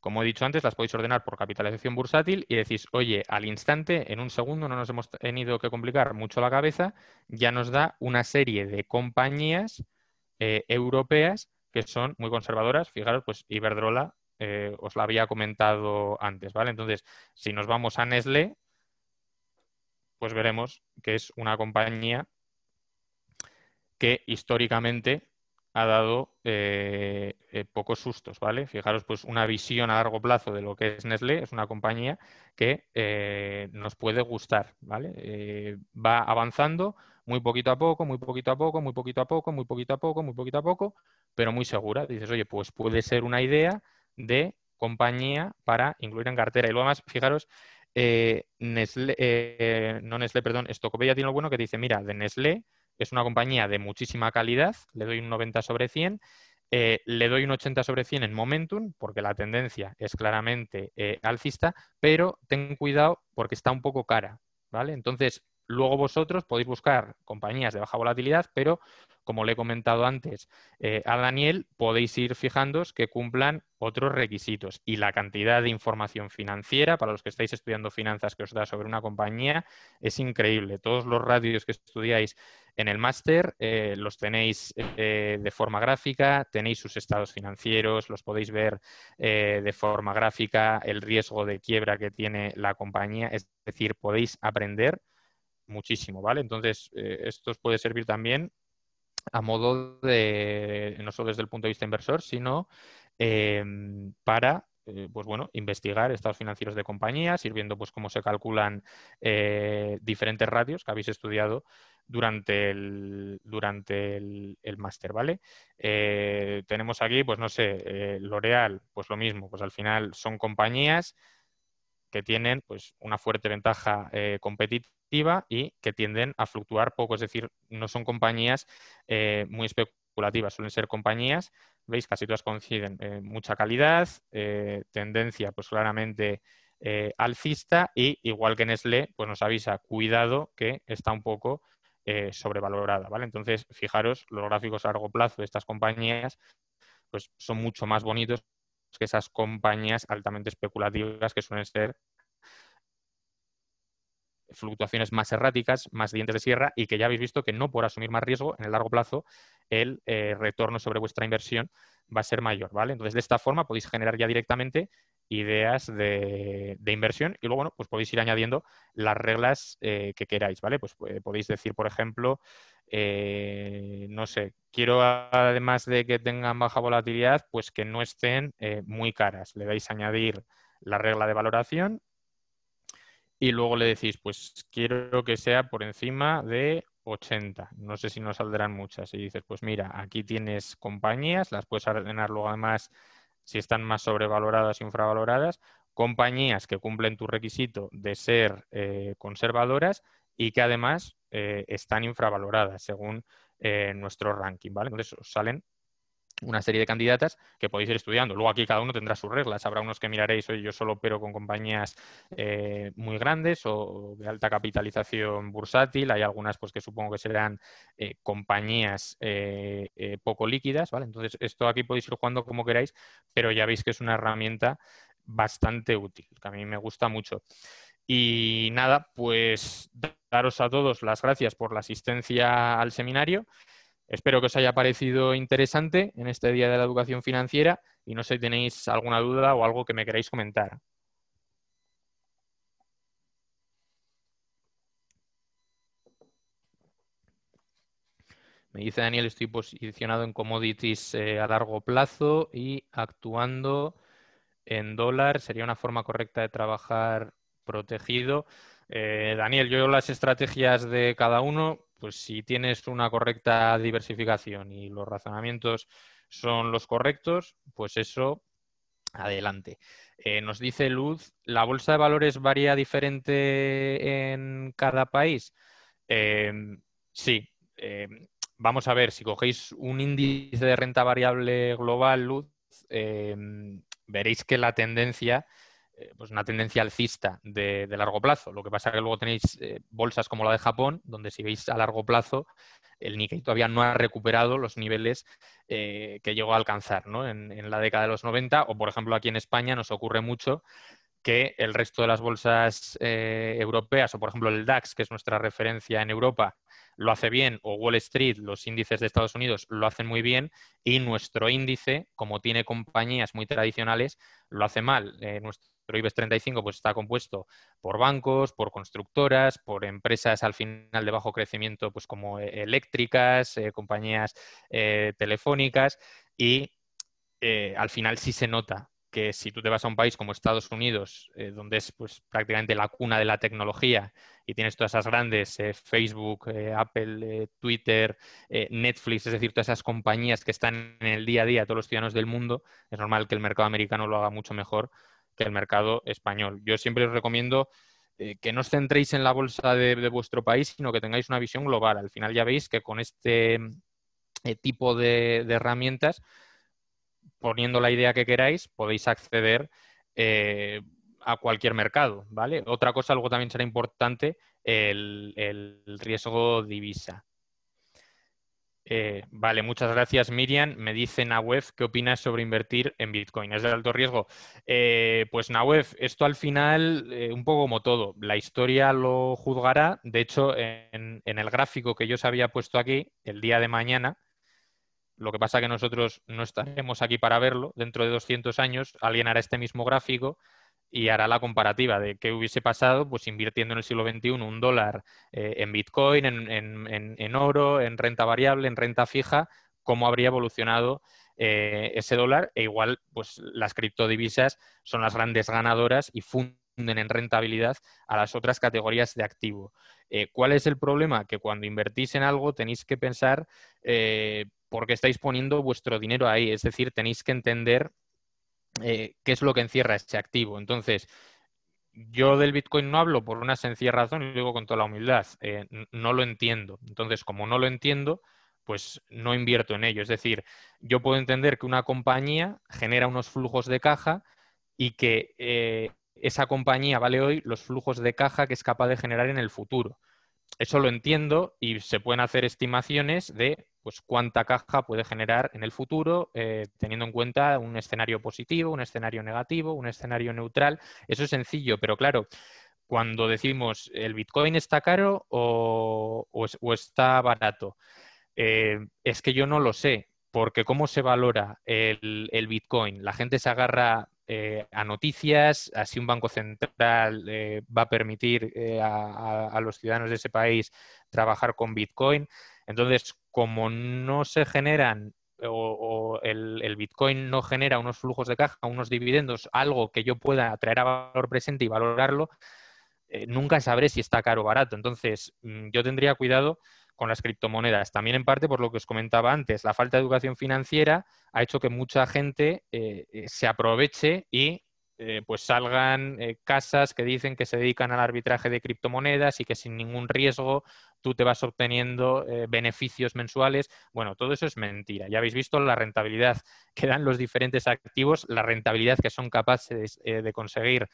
Como he dicho antes, las podéis ordenar por capitalización bursátil y decís, oye, al instante, en un segundo, no nos hemos tenido que complicar mucho la cabeza, ya nos da una serie de compañías eh, europeas que son muy conservadoras. Fijaros, pues Iberdrola eh, os la había comentado antes, ¿vale? Entonces, si nos vamos a Nestlé, pues veremos que es una compañía que históricamente ha dado eh, eh, pocos sustos, ¿vale? Fijaros, pues una visión a largo plazo de lo que es Nestlé, es una compañía que eh, nos puede gustar, ¿vale? va avanzando muy poquito a poco, muy poquito a poco, muy poquito a poco, muy poquito a poco, muy poquito a poco, pero muy segura. Dices, oye, pues puede ser una idea de compañía para incluir en cartera. Y luego además, fijaros, Nestlé, no Nestlé, perdón, ya tiene lo bueno que dice, mira, de Nestlé es una compañía de muchísima calidad, le doy un 90 sobre 100. Eh, le doy un 80 sobre 100 en momentum, porque la tendencia es claramente eh, alcista, pero ten cuidado porque está un poco cara, ¿vale? Entonces, Luego vosotros podéis buscar compañías de baja volatilidad, pero como le he comentado antes eh, a Daniel, podéis ir fijándos que cumplan otros requisitos y la cantidad de información financiera para los que estáis estudiando finanzas que os da sobre una compañía es increíble. Todos los radios que estudiáis en el máster eh, los tenéis eh, de forma gráfica, tenéis sus estados financieros, los podéis ver de forma gráfica, el riesgo de quiebra que tiene la compañía, es decir, podéis aprender muchísimo, ¿vale? Entonces, eh, esto os puede servir también a modo de, no solo desde el punto de vista inversor, sino em, para eh, pues bueno, investigar estados financieros de compañías, ir viendo pues, cómo se calculan eh, diferentes ratios que habéis estudiado durante el, durante el, el máster, ¿vale? tenemos aquí, pues no sé, L'Oreal, pues lo mismo, pues al final son compañías que tienen pues, una fuerte ventaja eh, competitiva y que tienden a fluctuar poco, es decir, no son compañías eh, muy especulativas, suelen ser compañías, veis, casi todas coinciden, mucha calidad, eh, tendencia pues claramente alcista y igual que Nestlé, pues nos avisa, cuidado que está un poco sobrevalorada, ¿vale? Entonces, fijaros, los gráficos a largo plazo de estas compañías pues son mucho más bonitos que esas compañías altamente especulativas que suelen ser fluctuaciones más erráticas, más dientes de sierra y que ya habéis visto que no por asumir más riesgo en el largo plazo el eh, retorno sobre vuestra inversión va a ser mayor, ¿vale? Entonces de esta forma podéis generar ya directamente ideas de, inversión y luego, pues podéis ir añadiendo las reglas eh, que queráis, ¿vale? Pues eh, podéis decir, por ejemplo, eh, no sé, quiero además de que tengan baja volatilidad, pues que no estén muy caras. Le dais a añadir la regla de valoración y luego le decís, pues quiero que sea por encima de 80. No sé si nos saldrán muchas. Y dices, pues mira, aquí tienes compañías, las puedes ordenar luego además si están más sobrevaloradas o infravaloradas, compañías que cumplen tu requisito de ser eh, conservadoras y que además eh, están infravaloradas según eh, nuestro ranking, ¿vale? Entonces salen una serie de candidatas que podéis ir estudiando. Luego aquí cada uno tendrá sus reglas. Habrá unos que miraréis, oye, yo solo pero con compañías eh, muy grandes o de alta capitalización bursátil. Hay algunas pues, que supongo que serán eh, compañías eh, poco líquidas. ¿vale? Entonces, esto aquí podéis ir jugando como queráis, pero ya veis que es una herramienta bastante útil, que a mí me gusta mucho. Y nada, pues daros a todos las gracias por la asistencia al seminario. Espero que os haya parecido interesante en este Día de la Educación Financiera y no sé si tenéis alguna duda o algo que me queráis comentar. Me dice Daniel, estoy posicionado en commodities eh, a largo plazo y actuando en dólar. ¿Sería una forma correcta de trabajar protegido? Eh, Daniel, yo las estrategias de cada uno pues si tienes una correcta diversificación y los razonamientos son los correctos, pues eso, adelante. Eh, nos dice Luz, ¿la bolsa de valores varía diferente en cada país? Em, sí. Em, vamos a ver, si cogéis un índice de renta variable global, Luz, em, veréis que la tendencia eh, pues una tendencia alcista de, largo plazo. Lo que pasa es que luego tenéis eh, bolsas como la de Japón, donde si veis a largo plazo, el Nikkei todavía no ha recuperado los niveles eh, que llegó a alcanzar en, la década de los 90 o, por ejemplo, aquí en España nos ocurre mucho que el resto de las bolsas europeas, o por ejemplo el DAX, que es nuestra referencia en Europa, lo hace bien, o Wall Street, los índices de Estados Unidos lo hacen muy bien, y nuestro índice, como tiene compañías muy tradicionales, lo hace mal. Eh, nuestro IBEX 35 pues, está compuesto por bancos, por constructoras, por empresas al final de bajo crecimiento pues, como e-, eléctricas, eh, compañías eh, telefónicas, y al final sí se nota que si tú te vas a un país como Estados Unidos, eh, donde es pues, prácticamente la cuna de la tecnología y tienes todas esas grandes, eh, Facebook, eh, Apple, Twitter, Netflix, es decir, todas esas compañías que están en el día a día, todos los ciudadanos del mundo, es normal que el mercado americano lo haga mucho mejor que el mercado español. Yo siempre os recomiendo que no os centréis en la bolsa de, vuestro país, sino que tengáis una visión global. Al final ya veis que con este tipo de herramientas poniendo la idea que queráis, podéis acceder eh, a cualquier mercado, ¿vale? Otra cosa, algo también será importante, el, riesgo divisa. Eh, vale, muchas gracias Miriam. Me dice web ¿qué opinas sobre invertir en Bitcoin? ¿Es de alto riesgo? Eh, pues Nahuev, esto al final, un poco como todo, la historia lo juzgará. De hecho, en, en el gráfico que yo os había puesto aquí, el día de mañana, lo que pasa que nosotros no estaremos aquí para verlo. Dentro de 200 años alguien hará este mismo gráfico y hará la comparativa de qué hubiese pasado pues invirtiendo en el siglo XXI un dólar eh, en Bitcoin, en, en, oro, en renta variable, en renta fija, cómo habría evolucionado eh, ese dólar. E igual, pues las criptodivisas son las grandes ganadoras y funden en rentabilidad a las otras categorías de activo. Eh, ¿Cuál es el problema? Que cuando invertís en algo tenéis que pensar porque estáis poniendo vuestro dinero ahí. Es decir, tenéis que entender eh, qué es lo que encierra ese activo. Entonces, yo del Bitcoin no hablo por una sencilla razón, y digo con toda la humildad, eh, no lo entiendo. Entonces, como no lo entiendo, pues no invierto en ello. Es decir, yo puedo entender que una compañía genera unos flujos de caja y que eh, esa compañía vale hoy los flujos de caja que es capaz de generar en el futuro. Eso lo entiendo y se pueden hacer estimaciones de pues, cuánta caja puede generar en el futuro, eh, teniendo en cuenta un escenario positivo, un escenario negativo, un escenario neutral. Eso es sencillo, pero claro, cuando decimos el Bitcoin está caro o, está barato, eh, es que yo no lo sé, porque cómo se valora el, Bitcoin. La gente se agarra eh, a noticias, así un banco central va a permitir a, a, los ciudadanos de ese país trabajar con Bitcoin. Entonces, como no se generan o, el, Bitcoin no genera unos flujos de caja, unos dividendos, algo que yo pueda atraer a valor presente y valorarlo, eh, nunca sabré si está caro o barato. Entonces, mm, yo tendría cuidado con las criptomonedas. También en parte por lo que os comentaba antes, la falta de educación financiera ha hecho que mucha gente eh, eh, se aproveche y eh, pues salgan eh, casas que dicen que se dedican al arbitraje de criptomonedas y que sin ningún riesgo tú te vas obteniendo eh, beneficios mensuales. Bueno, todo eso es mentira. Ya habéis visto la rentabilidad que dan los diferentes activos, la rentabilidad que son capaces de conseguir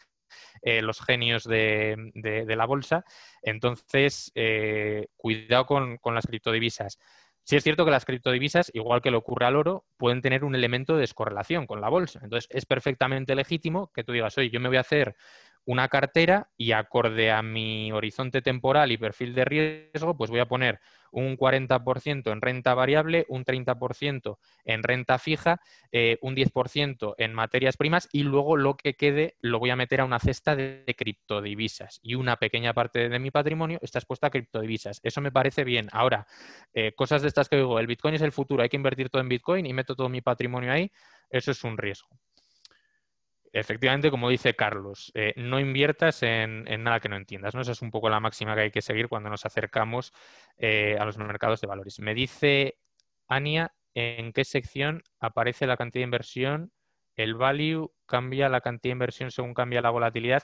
los genios de, la bolsa. Entonces, cuidado con, con, las criptodivisas. Sí es cierto que las criptodivisas, igual que le ocurre al oro, pueden tener un elemento de descorrelación con la bolsa. Entonces, es perfectamente legítimo que tú digas, oye, yo me voy a hacer una cartera y acorde a mi horizonte temporal y perfil de riesgo, pues voy a poner un 40% en renta variable, un 30% en renta fija, eh, un 10% en materias primas y luego lo que quede lo voy a meter a una cesta de, criptodivisas y una pequeña parte de mi patrimonio está expuesta a criptodivisas. Eso me parece bien. Ahora, eh, cosas de estas que digo, el Bitcoin es el futuro, hay que invertir todo en Bitcoin y meto todo mi patrimonio ahí, eso es un riesgo efectivamente, como dice Carlos, eh, no inviertas en, nada que no entiendas. ¿no? Esa es un poco la máxima que hay que seguir cuando nos acercamos eh, a los mercados de valores. Me dice Ania en qué sección aparece la cantidad de inversión, el value cambia la cantidad de inversión según cambia la volatilidad.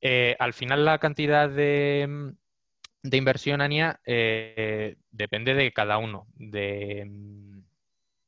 Eh, al final la cantidad de, de inversión, Ania, depende de cada uno, de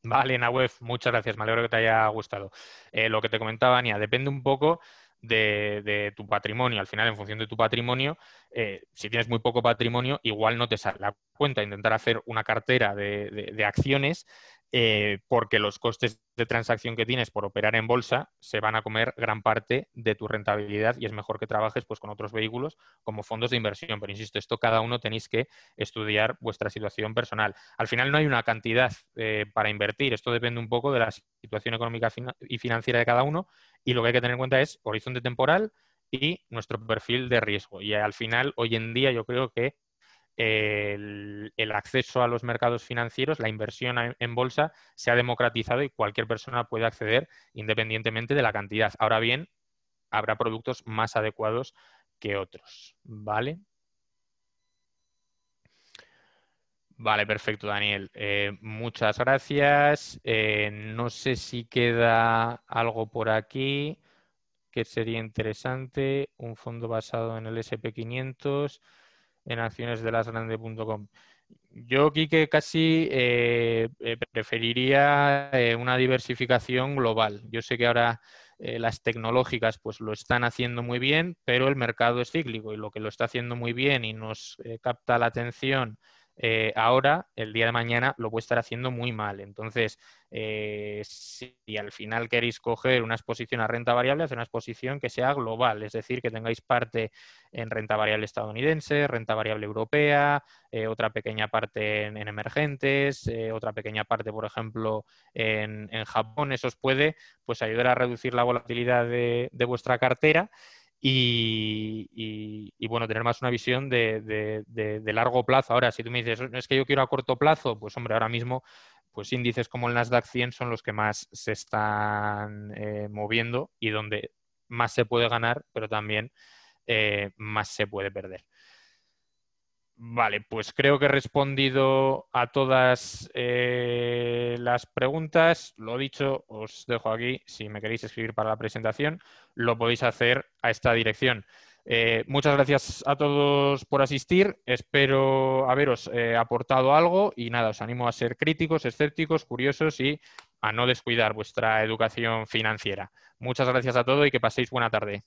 Vale, Nahuef, muchas gracias, me alegro que te haya gustado. Eh, lo que te comentaba, Ania, depende un poco de, tu patrimonio. Al final, en función de tu patrimonio, eh, si tienes muy poco patrimonio, igual no te sale la cuenta. Intentar hacer una cartera de acciones eh, porque los costes de transacción que tienes por operar en bolsa se van a comer gran parte de tu rentabilidad y es mejor que trabajes pues, con otros vehículos como fondos de inversión. Pero insisto, esto cada uno tenéis que estudiar vuestra situación personal. Al final no hay una cantidad eh, para invertir, esto depende un poco de la situación económica y financiera de cada uno y lo que hay que tener en cuenta es horizonte temporal y nuestro perfil de riesgo. Y al final, hoy en día, yo creo que el, acceso a los mercados financieros, la inversión en bolsa se ha democratizado y cualquier persona puede acceder independientemente de la cantidad. Ahora bien, habrá productos más adecuados que otros, ¿vale? Vale, perfecto, Daniel. Eh, muchas gracias. Eh, no sé si queda algo por aquí que sería interesante. Un fondo basado en el SP500 en acciones de grandes.com. Yo, que casi eh, eh, preferiría eh, una diversificación global. Yo sé que ahora las tecnológicas pues lo están haciendo muy bien, pero el mercado es cíclico y lo que lo está haciendo muy bien y nos capta la atención eh, ahora, el día de mañana lo puede estar haciendo muy mal. Entonces, eh, si al final queréis coger una exposición a renta variable, hacer una exposición que sea global, es decir, que tengáis parte en renta variable estadounidense, renta variable europea, eh, otra pequeña parte en, emergentes, otra pequeña parte, por ejemplo, en, Japón. Eso os puede pues, ayudar a reducir la volatilidad de vuestra cartera y, bueno, tener más una visión de, largo plazo. Ahora, si tú me dices, es que yo quiero a corto plazo, pues hombre, ahora mismo, pues índices como el Nasdaq 100 son los que más se están eh, moviendo y donde más se puede ganar, pero también eh, más se puede perder. Vale, pues creo que he respondido a todas eh, las preguntas. Lo dicho, os dejo aquí. Si me queréis escribir para la presentación, lo podéis hacer a esta dirección. Eh, muchas gracias a todos por asistir. Espero haberos eh, aportado algo y nada, os animo a ser críticos, escépticos, curiosos y a no descuidar vuestra educación financiera. Muchas gracias a todos y que paséis buena tarde.